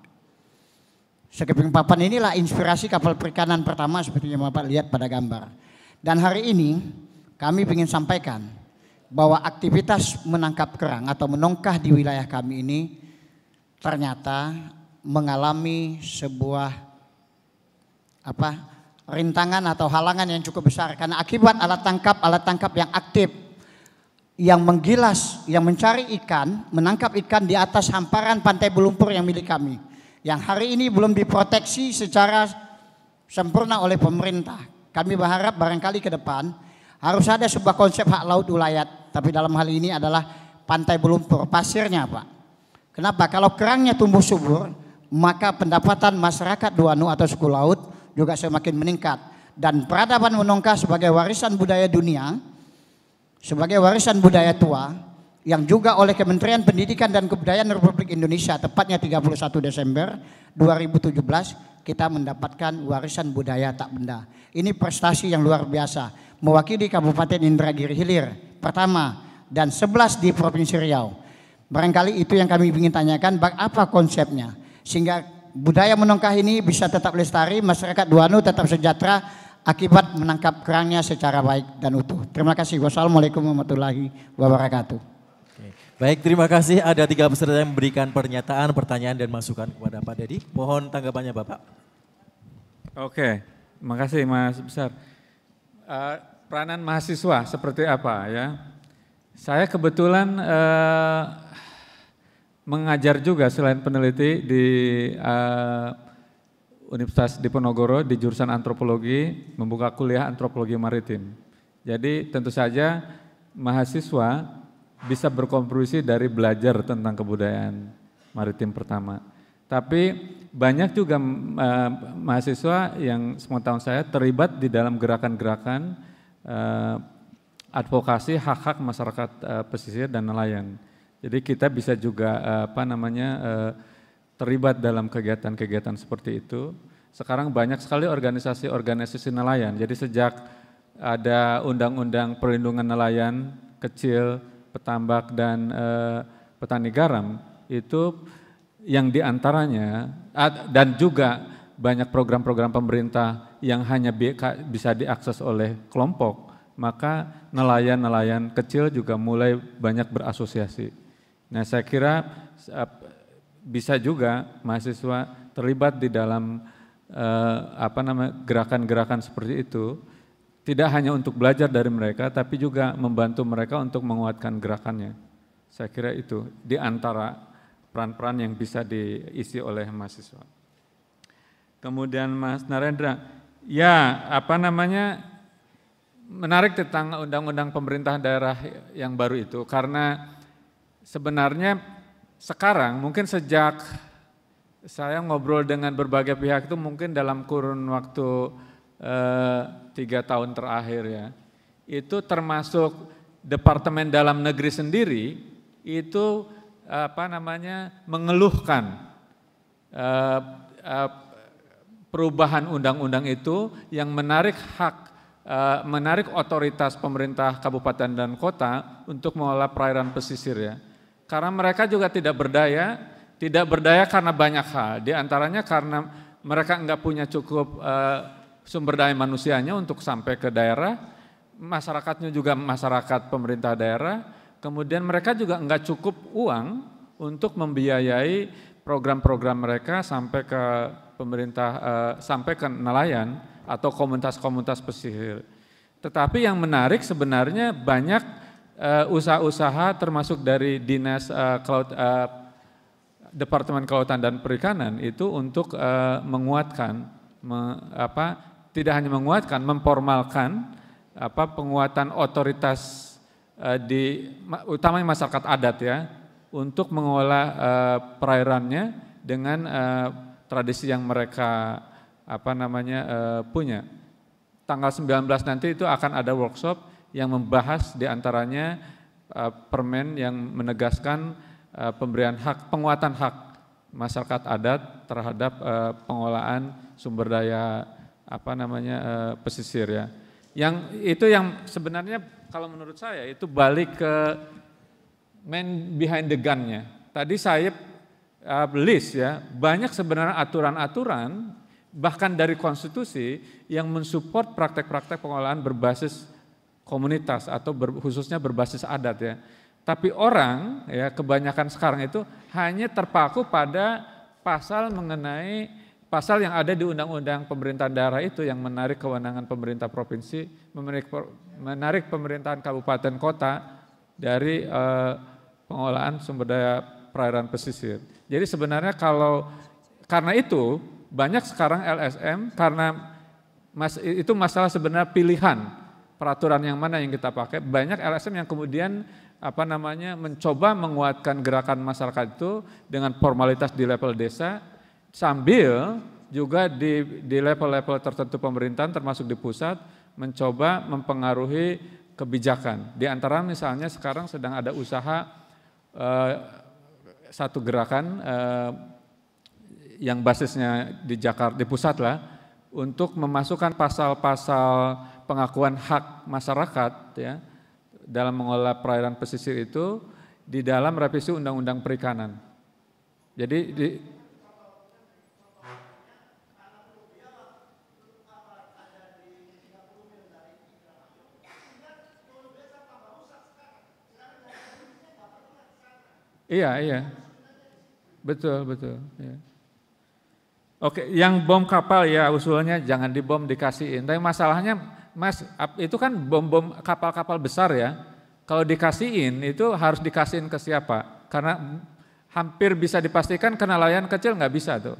Sekeping papan inilah inspirasi kapal perikanan pertama seperti yang Bapak lihat pada gambar. Dan hari ini kami ingin sampaikan bahwa aktivitas menangkap kerang atau menongkah di wilayah kami ini ternyata mengalami sebuah apa rintangan atau halangan yang cukup besar karena akibat alat tangkap alat tangkap yang aktif yang menggilas yang mencari ikan menangkap ikan di atas hamparan pantai Bulumpur yang milik kami yang hari ini belum diproteksi secara sempurna oleh pemerintah. Kami berharap barangkali ke depan harus ada sebuah konsep hak laut wilayah, tapi dalam hal ini adalah pantai belum pasirnya Pak. Kenapa? Kalau kerangnya tumbuh subur, maka pendapatan masyarakat dua Duanu atau suku laut juga semakin meningkat. Dan peradaban menongkah sebagai warisan budaya dunia, sebagai warisan budaya tua, yang juga oleh Kementerian Pendidikan dan Kebudayaan Republik Indonesia tepatnya 31 Desember 2017 kita mendapatkan warisan budaya tak benda. Ini prestasi yang luar biasa mewakili Kabupaten Indragiri Hilir pertama dan 11 di Provinsi Riau. Barangkali itu yang kami ingin tanyakan apa konsepnya sehingga budaya menongkah ini bisa tetap lestari, masyarakat Duanu tetap sejahtera akibat menangkap kerangnya secara baik dan utuh. Terima kasih. Wassalamualaikum warahmatullahi wabarakatuh. Baik, terima kasih. Ada tiga peserta yang memberikan pernyataan, pertanyaan, dan masukan kepada Pak Dedi. Mohon tanggapannya Bapak. Oke, terima kasih, Mas Besar. Uh, peranan mahasiswa seperti apa ya? Saya kebetulan uh, mengajar juga selain peneliti di uh, Universitas Diponegoro di jurusan antropologi, membuka kuliah antropologi maritim. Jadi tentu saja mahasiswa bisa berkontribusi dari belajar tentang kebudayaan maritim pertama. Tapi banyak juga eh, mahasiswa yang tahun saya terlibat di dalam gerakan-gerakan eh, advokasi hak-hak masyarakat eh, pesisir dan nelayan. Jadi kita bisa juga eh, apa namanya eh, terlibat dalam kegiatan-kegiatan seperti itu. Sekarang banyak sekali organisasi-organisasi nelayan. Jadi sejak ada undang-undang perlindungan nelayan kecil petambak dan e, petani garam itu yang diantaranya dan juga banyak program-program pemerintah yang hanya bisa diakses oleh kelompok, maka nelayan-nelayan kecil juga mulai banyak berasosiasi. Nah saya kira bisa juga mahasiswa terlibat di dalam eh, apa namanya gerakan-gerakan seperti itu tidak hanya untuk belajar dari mereka, tapi juga membantu mereka untuk menguatkan gerakannya. Saya kira itu di antara peran-peran yang bisa diisi oleh mahasiswa. Kemudian Mas Narendra, ya apa namanya menarik tentang undang-undang pemerintah daerah yang baru itu karena sebenarnya sekarang mungkin sejak saya ngobrol dengan berbagai pihak itu mungkin dalam kurun waktu Eh, tiga tahun terakhir ya, itu termasuk Departemen Dalam Negeri sendiri itu apa namanya mengeluhkan eh, eh, perubahan undang-undang itu yang menarik hak eh, menarik otoritas pemerintah kabupaten dan kota untuk mengelola perairan pesisir ya. Karena mereka juga tidak berdaya, tidak berdaya karena banyak hal. Di antaranya karena mereka enggak punya cukup uh, sumber daya manusianya untuk sampai ke daerah, masyarakatnya juga masyarakat pemerintah daerah, kemudian mereka juga enggak cukup uang untuk membiayai program-program mereka sampai ke pemerintah eh, sampai ke nelayan atau komunitas-komunitas pesisir. Tetapi yang menarik sebenarnya banyak eh, usaha-usaha termasuk dari dinas eh, eh, Departemen Kelautan dan Perikanan itu untuk eh, menguatkan me, apa tidak hanya menguatkan, memformalkan apa penguatan otoritas uh, di utamanya masyarakat adat ya untuk mengelola uh, eh, perairannya dengan uh, tradisi yang mereka apa namanya uh, punya. Tanggal 19 nanti itu akan ada workshop yang membahas diantaranya uh, permen yang menegaskan uh, pemberian hak penguatan hak masyarakat adat terhadap uh, pengolahan sumber daya apa namanya e, pesisir ya. Yang itu yang sebenarnya kalau menurut saya itu balik ke main behind the gunnya. Tadi saya e, eh, list ya banyak sebenarnya aturan-aturan bahkan dari konstitusi yang mensupport praktek-praktek pengolahan berbasis komunitas atau ber, khususnya berbasis adat ya. Tapi orang ya kebanyakan sekarang itu hanya terpaku pada pasal mengenai Pasal yang ada di Undang-Undang Pemerintahan Daerah itu yang menarik kewenangan pemerintah provinsi, menarik, menarik pemerintahan kabupaten kota dari eh, pengolahan sumber daya perairan pesisir. Jadi sebenarnya kalau karena itu banyak sekarang LSM karena mas, itu masalah sebenarnya pilihan peraturan yang mana yang kita pakai. Banyak LSM yang kemudian apa namanya mencoba menguatkan gerakan masyarakat itu dengan formalitas di level desa sambil juga di, di level-level tertentu pemerintahan termasuk di pusat mencoba mempengaruhi kebijakan. Di antara misalnya sekarang sedang ada usaha eh, satu gerakan eh, yang basisnya di Jakarta di pusat lah untuk memasukkan pasal-pasal pengakuan hak masyarakat ya dalam mengelola perairan pesisir itu di dalam revisi Undang-Undang Perikanan. Jadi di, Iya, iya. Betul, betul. Ya. Oke, yang bom kapal ya usulnya jangan dibom dikasihin. Tapi masalahnya Mas, itu kan bom-bom kapal-kapal besar ya. Kalau dikasihin itu harus dikasihin ke siapa? Karena hampir bisa dipastikan kenalayan kecil nggak bisa tuh.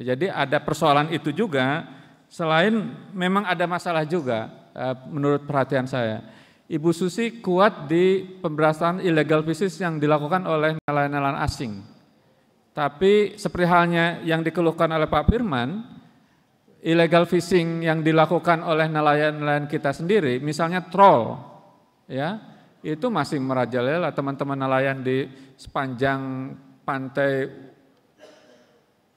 Jadi ada persoalan itu juga, selain memang ada masalah juga eh, menurut perhatian saya. Ibu Susi kuat di pemberantasan ilegal bisnis yang dilakukan oleh nelayan-nelayan asing. Tapi seperti halnya yang dikeluhkan oleh Pak Firman, illegal fishing yang dilakukan oleh nelayan-nelayan kita sendiri, misalnya troll, ya itu masih merajalela teman-teman nelayan di sepanjang pantai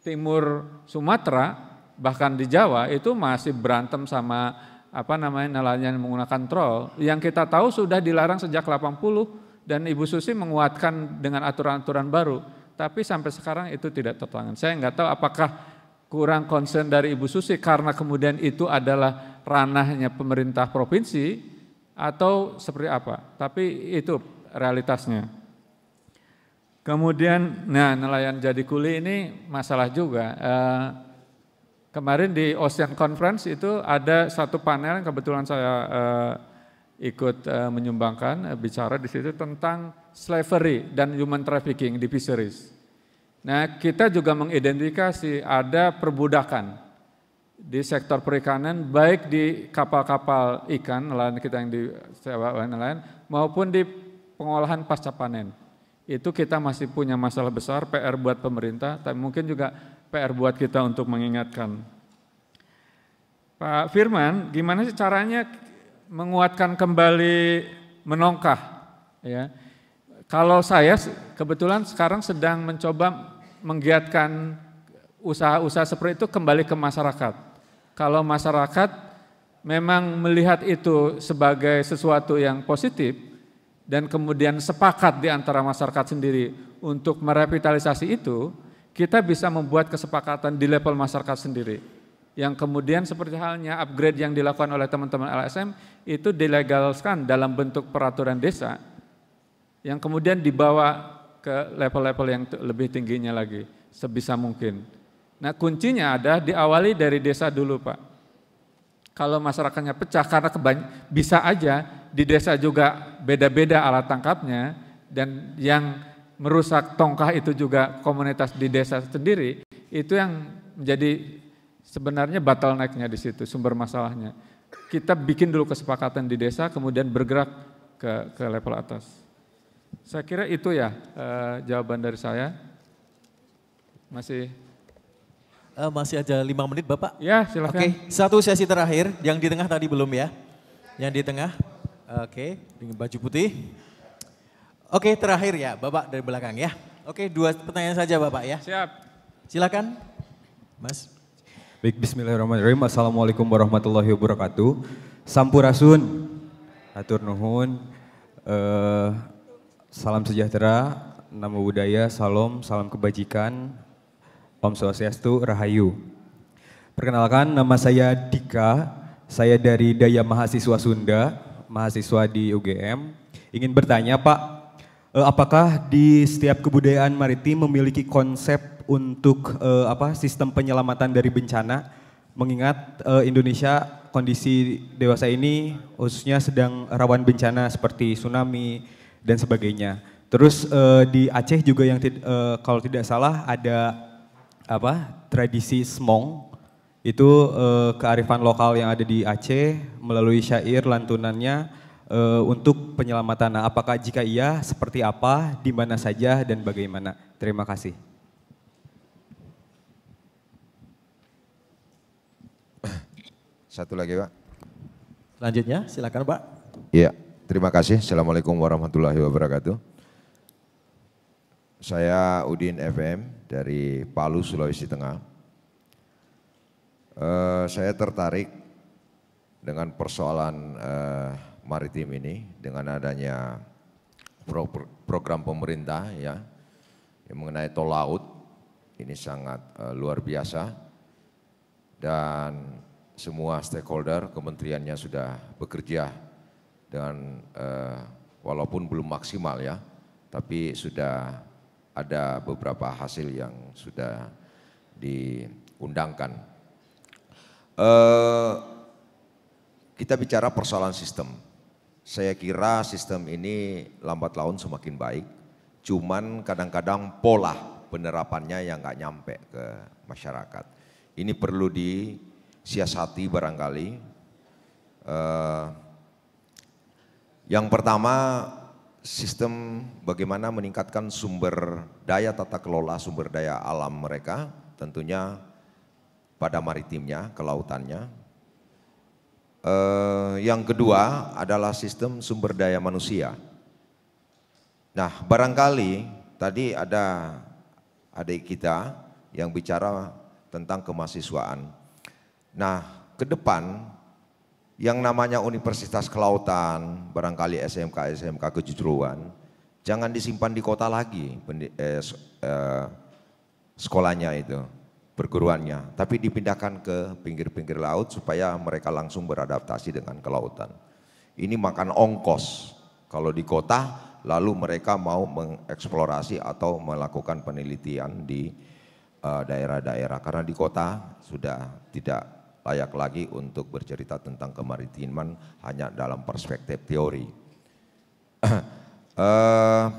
timur Sumatera, bahkan di Jawa itu masih berantem sama apa namanya nelayan menggunakan troll yang kita tahu sudah dilarang sejak 80 dan Ibu Susi menguatkan dengan aturan-aturan baru tapi sampai sekarang itu tidak tertangani Saya nggak tahu apakah kurang concern dari Ibu Susi karena kemudian itu adalah ranahnya pemerintah provinsi atau seperti apa. Tapi itu realitasnya. Kemudian, nah nelayan jadi kuli ini masalah juga. Eh, Kemarin di Ocean Conference itu ada satu panel yang kebetulan saya uh, ikut uh, menyumbangkan uh, bicara di situ tentang slavery dan human trafficking di fisheries. Nah, kita juga mengidentifikasi ada perbudakan di sektor perikanan baik di kapal-kapal ikan nelayan kita yang di sewa nelayan maupun di pengolahan pasca panen. Itu kita masih punya masalah besar PR buat pemerintah, tapi mungkin juga PR buat kita untuk mengingatkan. Pak Firman, gimana sih caranya menguatkan kembali menongkah? Ya, kalau saya kebetulan sekarang sedang mencoba menggiatkan usaha-usaha seperti itu kembali ke masyarakat. Kalau masyarakat memang melihat itu sebagai sesuatu yang positif dan kemudian sepakat di antara masyarakat sendiri untuk merevitalisasi itu, kita bisa membuat kesepakatan di level masyarakat sendiri. Yang kemudian seperti halnya upgrade yang dilakukan oleh teman-teman LSM itu dilegalkan dalam bentuk peraturan desa yang kemudian dibawa ke level-level yang lebih tingginya lagi sebisa mungkin. Nah kuncinya ada diawali dari desa dulu Pak. Kalau masyarakatnya pecah karena bisa aja di desa juga beda-beda alat tangkapnya dan yang merusak tongkah itu juga komunitas di desa sendiri, itu yang menjadi sebenarnya batal naiknya di situ sumber masalahnya. Kita bikin dulu kesepakatan di desa, kemudian bergerak ke, ke level atas. Saya kira itu ya e, jawaban dari saya. Masih e, masih aja lima menit Bapak. Ya silahkan. Oke, satu sesi terakhir yang di tengah tadi belum ya. Yang di tengah, oke, dengan baju putih. Oke, terakhir ya, Bapak dari belakang ya. Oke, dua pertanyaan saja Bapak ya. Siap. Silakan, Mas. Baik, bismillahirrahmanirrahim. Assalamualaikum warahmatullahi wabarakatuh. Sampurasun. Atur nuhun. Uh, salam sejahtera, nama budaya, salam, salam kebajikan. Om Swastiastu, Rahayu. Perkenalkan, nama saya Dika. Saya dari Daya Mahasiswa Sunda, mahasiswa di UGM. Ingin bertanya, Pak, Eh, apakah di setiap kebudayaan maritim memiliki konsep untuk uh, apa sistem penyelamatan dari bencana mengingat uh, Indonesia kondisi dewasa ini khususnya sedang rawan bencana seperti tsunami dan sebagainya. Terus uh, di Aceh juga yang tid uh, kalau tidak salah ada apa tradisi smong itu uh, kearifan lokal yang ada di Aceh melalui syair lantunannya uh, untuk penyelamatan. Nah, apakah jika iya, seperti apa, di mana saja, dan bagaimana? Terima kasih. [COUGHS] Satu lagi, Pak. Selanjutnya, silakan, Pak. Iya, terima kasih. Assalamualaikum warahmatullahi wabarakatuh. Saya Udin FM dari Palu, Sulawesi Tengah. Uh, saya tertarik dengan persoalan uh, maritim ini dengan adanya pro program pemerintah ya yang mengenai tol laut ini sangat uh, luar biasa dan semua stakeholder kementeriannya sudah bekerja dengan uh, walaupun belum maksimal ya tapi sudah ada beberapa hasil yang sudah diundangkan. Uh, kita bicara persoalan sistem. Saya kira sistem ini lambat laun semakin baik, cuman kadang-kadang pola penerapannya yang nggak nyampe ke masyarakat. Ini perlu disiasati barangkali. Eh, yang pertama sistem bagaimana meningkatkan sumber daya tata kelola sumber daya alam mereka tentunya pada maritimnya, kelautannya, Eh, yang kedua adalah sistem sumber daya manusia. Nah, barangkali tadi ada adik kita yang bicara tentang kemahasiswaan. Nah, ke depan yang namanya Universitas Kelautan, barangkali SMK SMK kejuruan, jangan disimpan di kota lagi eh, eh, sekolahnya itu perguruannya, tapi dipindahkan ke pinggir-pinggir laut supaya mereka langsung beradaptasi dengan kelautan. Ini makan ongkos. Kalau di kota, lalu mereka mau mengeksplorasi atau melakukan penelitian di eh, daerah-daerah karena di kota sudah tidak layak lagi untuk bercerita tentang kemaritiman hanya dalam perspektif teori. uh, [CLEARS THROAT]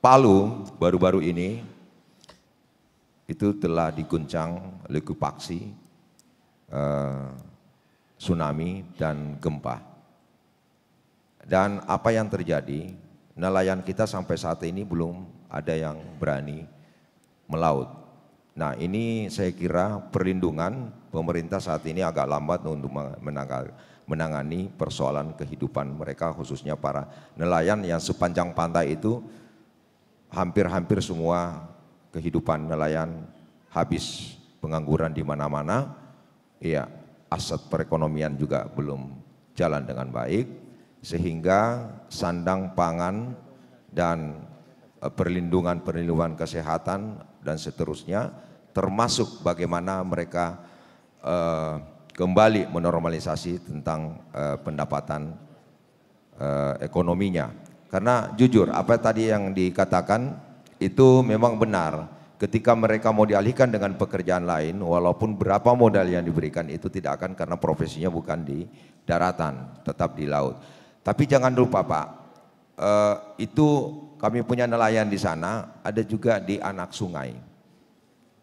Palu baru-baru ini itu telah diguncang likuifaksi, eh, tsunami, dan gempa. Dan apa yang terjadi, nelayan kita sampai saat ini belum ada yang berani melaut. Nah ini saya kira perlindungan pemerintah saat ini agak lambat untuk menangani persoalan kehidupan mereka khususnya para nelayan yang sepanjang pantai itu hampir-hampir semua kehidupan nelayan habis pengangguran di mana-mana, ya aset perekonomian juga belum jalan dengan baik, sehingga sandang pangan dan e, perlindungan perlindungan kesehatan dan seterusnya, termasuk bagaimana mereka eh, kembali menormalisasi tentang eh, pendapatan eh, ekonominya. Karena jujur, apa tadi yang dikatakan itu memang benar. Ketika mereka mau dialihkan dengan pekerjaan lain, walaupun berapa modal yang diberikan itu tidak akan karena profesinya bukan di daratan, tetap di laut. Tapi jangan lupa Pak, eh, itu kami punya nelayan di sana, ada juga di anak sungai.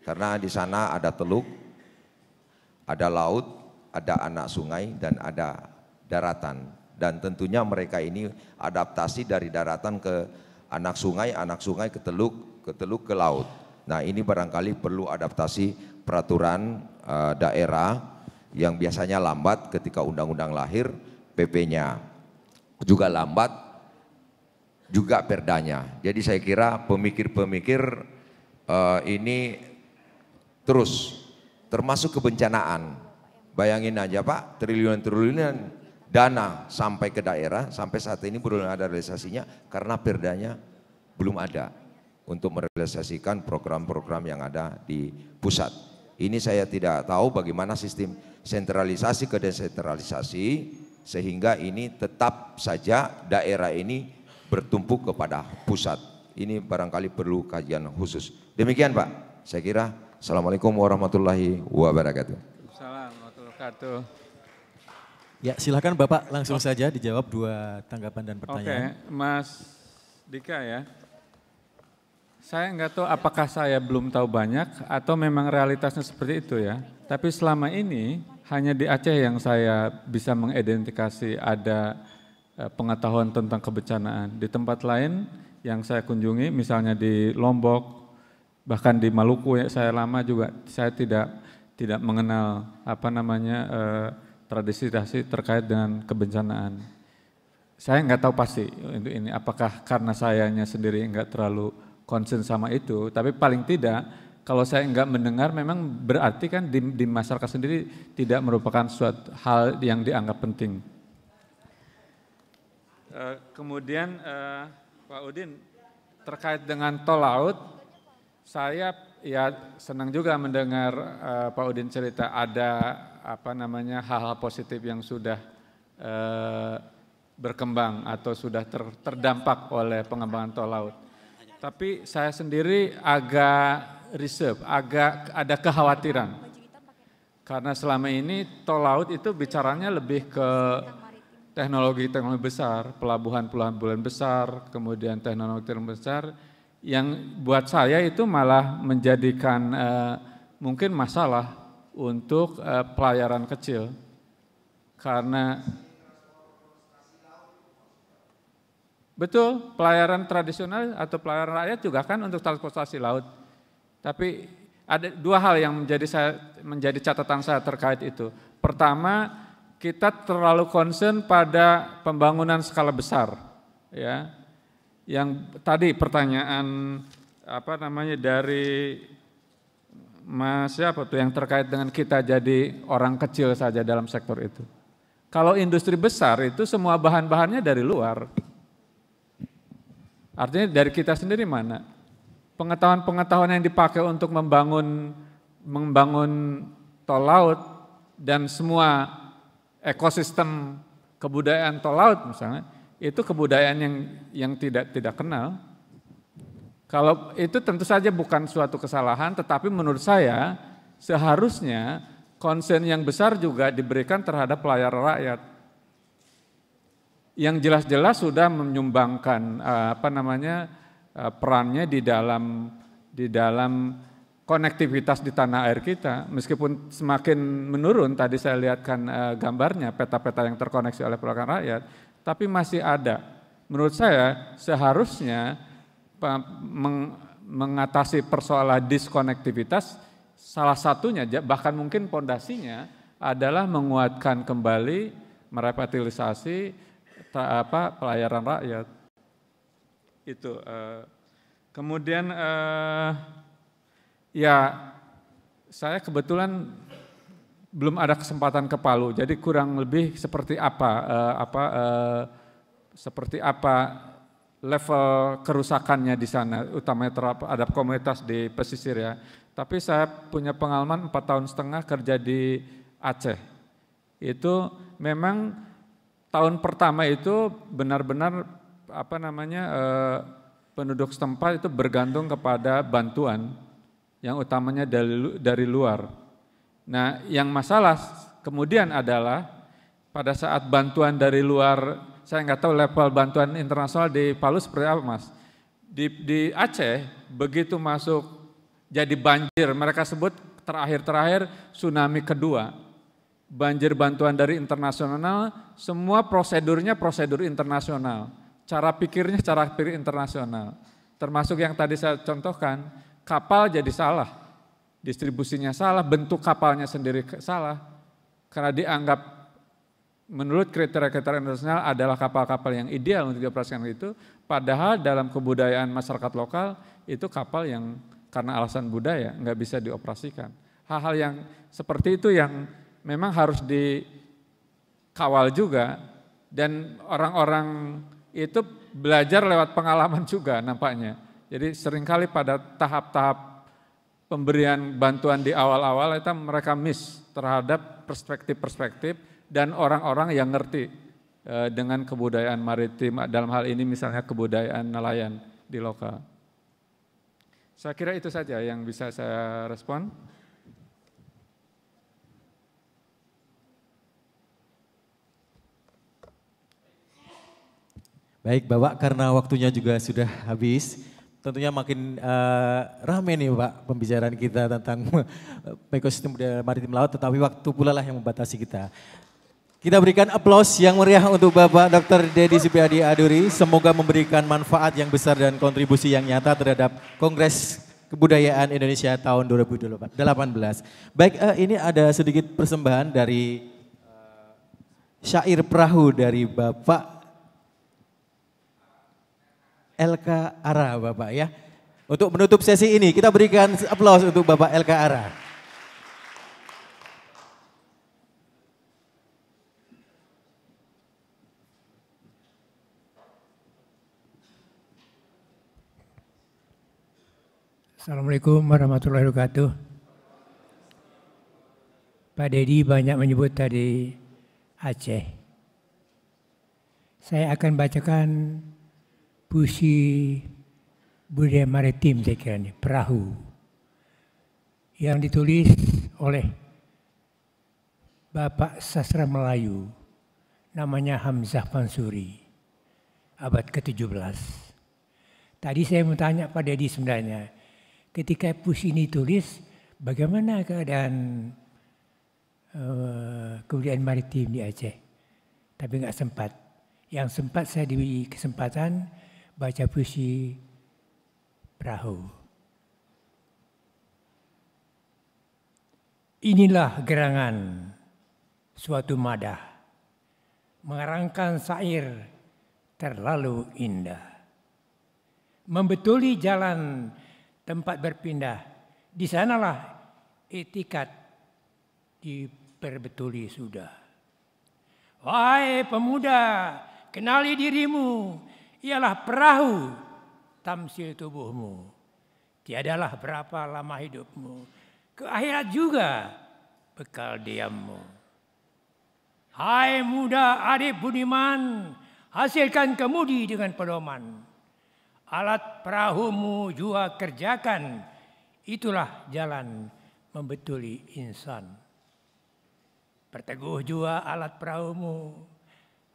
Karena di sana ada teluk, ada laut, ada anak sungai, dan ada daratan. Dan tentunya mereka ini adaptasi dari daratan ke anak sungai, anak sungai ke teluk, ke teluk ke laut. Nah ini barangkali perlu adaptasi peraturan uh, daerah yang biasanya lambat ketika undang-undang lahir, PP-nya juga lambat, juga perdanya. Jadi saya kira pemikir-pemikir uh, ini terus termasuk kebencanaan. Bayangin aja Pak, triliunan-triliunan dana sampai ke daerah, sampai saat ini belum ada realisasinya karena perdanya belum ada untuk merealisasikan program-program yang ada di pusat. Ini saya tidak tahu bagaimana sistem sentralisasi ke desentralisasi sehingga ini tetap saja daerah ini bertumpu kepada pusat. Ini barangkali perlu kajian khusus. Demikian Pak, saya kira Assalamualaikum warahmatullahi wabarakatuh. Assalamualaikum warahmatullahi wabarakatuh. Ya, silakan Bapak langsung saja dijawab dua tanggapan dan pertanyaan. Oke, okay, Mas Dika ya. Saya nggak tahu apakah saya belum tahu banyak atau memang realitasnya seperti itu ya. Tapi selama ini hanya di Aceh yang saya bisa mengidentifikasi ada e, pengetahuan tentang kebencanaan. Di tempat lain yang saya kunjungi, misalnya di Lombok, bahkan di Maluku yang saya lama juga saya tidak tidak mengenal apa namanya eh, tradisi-tradisi terkait dengan kebencanaan. Saya nggak tahu pasti untuk ini apakah karena sayanya sendiri nggak terlalu concern sama itu, tapi paling tidak kalau saya nggak mendengar memang berarti kan di, di masyarakat sendiri tidak merupakan suatu hal yang dianggap penting. Uh, kemudian uh, Pak Udin terkait dengan tol laut, saya ya senang juga mendengar uh, Pak Udin cerita ada apa namanya hal-hal positif yang sudah eh, berkembang atau sudah ter, terdampak oleh pengembangan tol laut. Tapi saya sendiri agak reserve, agak ada kekhawatiran. Karena selama ini tol laut itu bicaranya lebih ke teknologi-teknologi besar, pelabuhan-pelabuhan besar, kemudian teknologi-teknologi besar yang buat saya itu malah menjadikan eh, mungkin masalah untuk uh, pelayaran kecil karena betul pelayaran tradisional atau pelayaran rakyat juga kan untuk transportasi laut. Tapi ada dua hal yang menjadi saya, menjadi catatan saya terkait itu. Pertama, kita terlalu concern pada pembangunan skala besar ya. Yang tadi pertanyaan apa namanya dari Mas siapa tuh yang terkait dengan kita jadi orang kecil saja dalam sektor itu. Kalau industri besar itu semua bahan-bahannya dari luar. Artinya dari kita sendiri mana? Pengetahuan-pengetahuan yang dipakai untuk membangun membangun tol laut dan semua ekosistem kebudayaan tol laut misalnya, itu kebudayaan yang yang tidak tidak kenal. Kalau itu tentu saja bukan suatu kesalahan, tetapi menurut saya seharusnya konsen yang besar juga diberikan terhadap pelayar rakyat yang jelas-jelas sudah menyumbangkan eh, apa namanya eh, perannya di dalam di dalam konektivitas di tanah air kita meskipun semakin menurun tadi saya lihatkan eh, gambarnya peta-peta yang terkoneksi oleh perwakilan rakyat tapi masih ada menurut saya seharusnya mengatasi persoalan diskonektivitas salah satunya bahkan mungkin pondasinya adalah menguatkan kembali merepatilisasi apa pelayaran rakyat itu eh, kemudian eh, ya saya kebetulan belum ada kesempatan ke Palu jadi kurang lebih seperti apa eh, apa seperti apa level kerusakannya di sana, utamanya terhadap komunitas di pesisir ya. Tapi saya punya pengalaman empat tahun setengah kerja di Aceh. Itu memang tahun pertama itu benar-benar apa namanya eh, penduduk setempat itu bergantung kepada bantuan yang utamanya dari, dari luar. Nah, yang masalah kemudian adalah pada saat bantuan dari luar saya nggak tahu level bantuan internasional di Palu seperti apa mas. Di, di Aceh begitu masuk jadi banjir, mereka sebut terakhir-terakhir tsunami kedua. Banjir bantuan dari internasional, semua prosedurnya prosedur internasional. Cara pikirnya cara pikir internasional. Termasuk yang tadi saya contohkan, kapal jadi salah. Distribusinya salah, bentuk kapalnya sendiri salah. Karena dianggap menurut kriteria-kriteria internasional adalah kapal-kapal yang ideal untuk dioperasikan itu, padahal dalam kebudayaan masyarakat lokal itu kapal yang karena alasan budaya nggak bisa dioperasikan. Hal-hal yang seperti itu yang memang harus dikawal juga dan orang-orang itu belajar lewat pengalaman juga nampaknya. Jadi seringkali pada tahap-tahap pemberian bantuan di awal-awal itu mereka miss terhadap perspektif-perspektif dan orang-orang yang ngerti eh, dengan kebudayaan maritim dalam hal ini misalnya kebudayaan nelayan di lokal. Saya kira itu saja yang bisa saya respon. Baik Bapak, karena waktunya juga sudah habis, tentunya makin uh, rame nih Pak pembicaraan kita tentang [LAUGHS] ekosistem maritim laut, tetapi waktu pula lah yang membatasi kita. Kita berikan aplaus yang meriah untuk Bapak Dr. Dedi Supriyadi Aduri. Semoga memberikan manfaat yang besar dan kontribusi yang nyata terhadap Kongres Kebudayaan Indonesia tahun 2018. Baik, uh, ini ada sedikit persembahan dari eh, syair perahu dari Bapak LK Ara Bapak ya. Untuk menutup sesi ini kita berikan aplaus untuk Bapak LK Ara. Assalamualaikum warahmatullahi wabarakatuh. Pak Dedi banyak menyebut tadi Aceh. Saya akan bacakan puisi budaya maritim saya kira ini, perahu. Yang ditulis oleh Bapak Sastra Melayu, namanya Hamzah Pansuri, abad ke-17. Tadi saya mau tanya Pak Dedi sebenarnya, ketika ini tulis bagaimana keadaan uh, kemudian maritim di Aceh. Tapi nggak sempat. Yang sempat saya diberi kesempatan baca puisi perahu. Inilah gerangan suatu madah mengarangkan sair terlalu indah. Membetuli jalan tempat berpindah. Di sanalah etikat diperbetuli sudah. Wahai pemuda, kenali dirimu, ialah perahu tamsil tubuhmu. Tiadalah berapa lama hidupmu. Ke akhirat juga bekal diammu. Hai muda adik budiman, hasilkan kemudi dengan pedoman alat perahumu jua kerjakan, itulah jalan membetuli insan. Perteguh jua alat perahumu,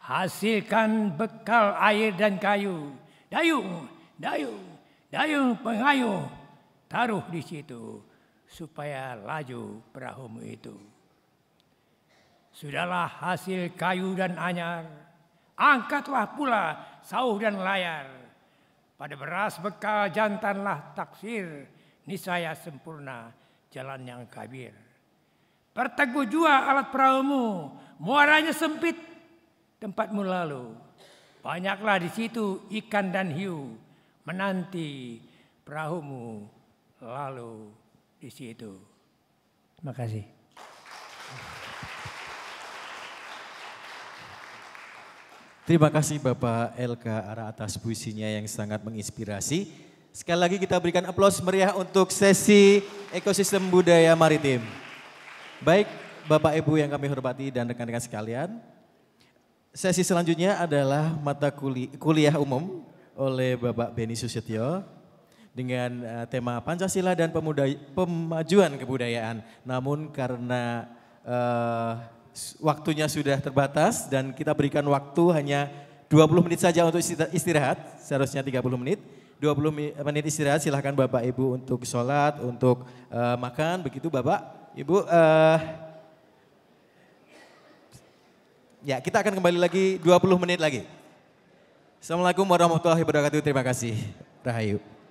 hasilkan bekal air dan kayu, dayung, dayung, dayung pengayuh, taruh di situ supaya laju perahumu itu. Sudahlah hasil kayu dan anyar, angkatlah pula sauh dan layar pada beras bekal jantanlah taksir, niscaya sempurna jalan yang kabir. Perteguh jua alat perahumu, muaranya sempit, tempatmu lalu. Banyaklah di situ ikan dan hiu, menanti perahumu lalu di situ. Terima kasih. Terima kasih Bapak LK Ara atas puisinya yang sangat menginspirasi. Sekali lagi kita berikan aplaus meriah untuk sesi ekosistem budaya maritim. Baik Bapak Ibu yang kami hormati dan rekan-rekan sekalian. Sesi selanjutnya adalah mata kuliah, kuliah umum oleh Bapak Beni Susetyo dengan eh, tema Pancasila dan Pemuda, Pemajuan Kebudayaan. Namun karena uh, waktunya sudah terbatas dan kita berikan waktu hanya 20 menit saja untuk istirahat, seharusnya 30 menit. 20 menit istirahat silahkan Bapak Ibu untuk sholat, untuk uh, makan, begitu Bapak. Ibu, uh, ya kita akan kembali lagi 20 menit lagi. Assalamualaikum warahmatullahi wabarakatuh, terima kasih. Rahayu.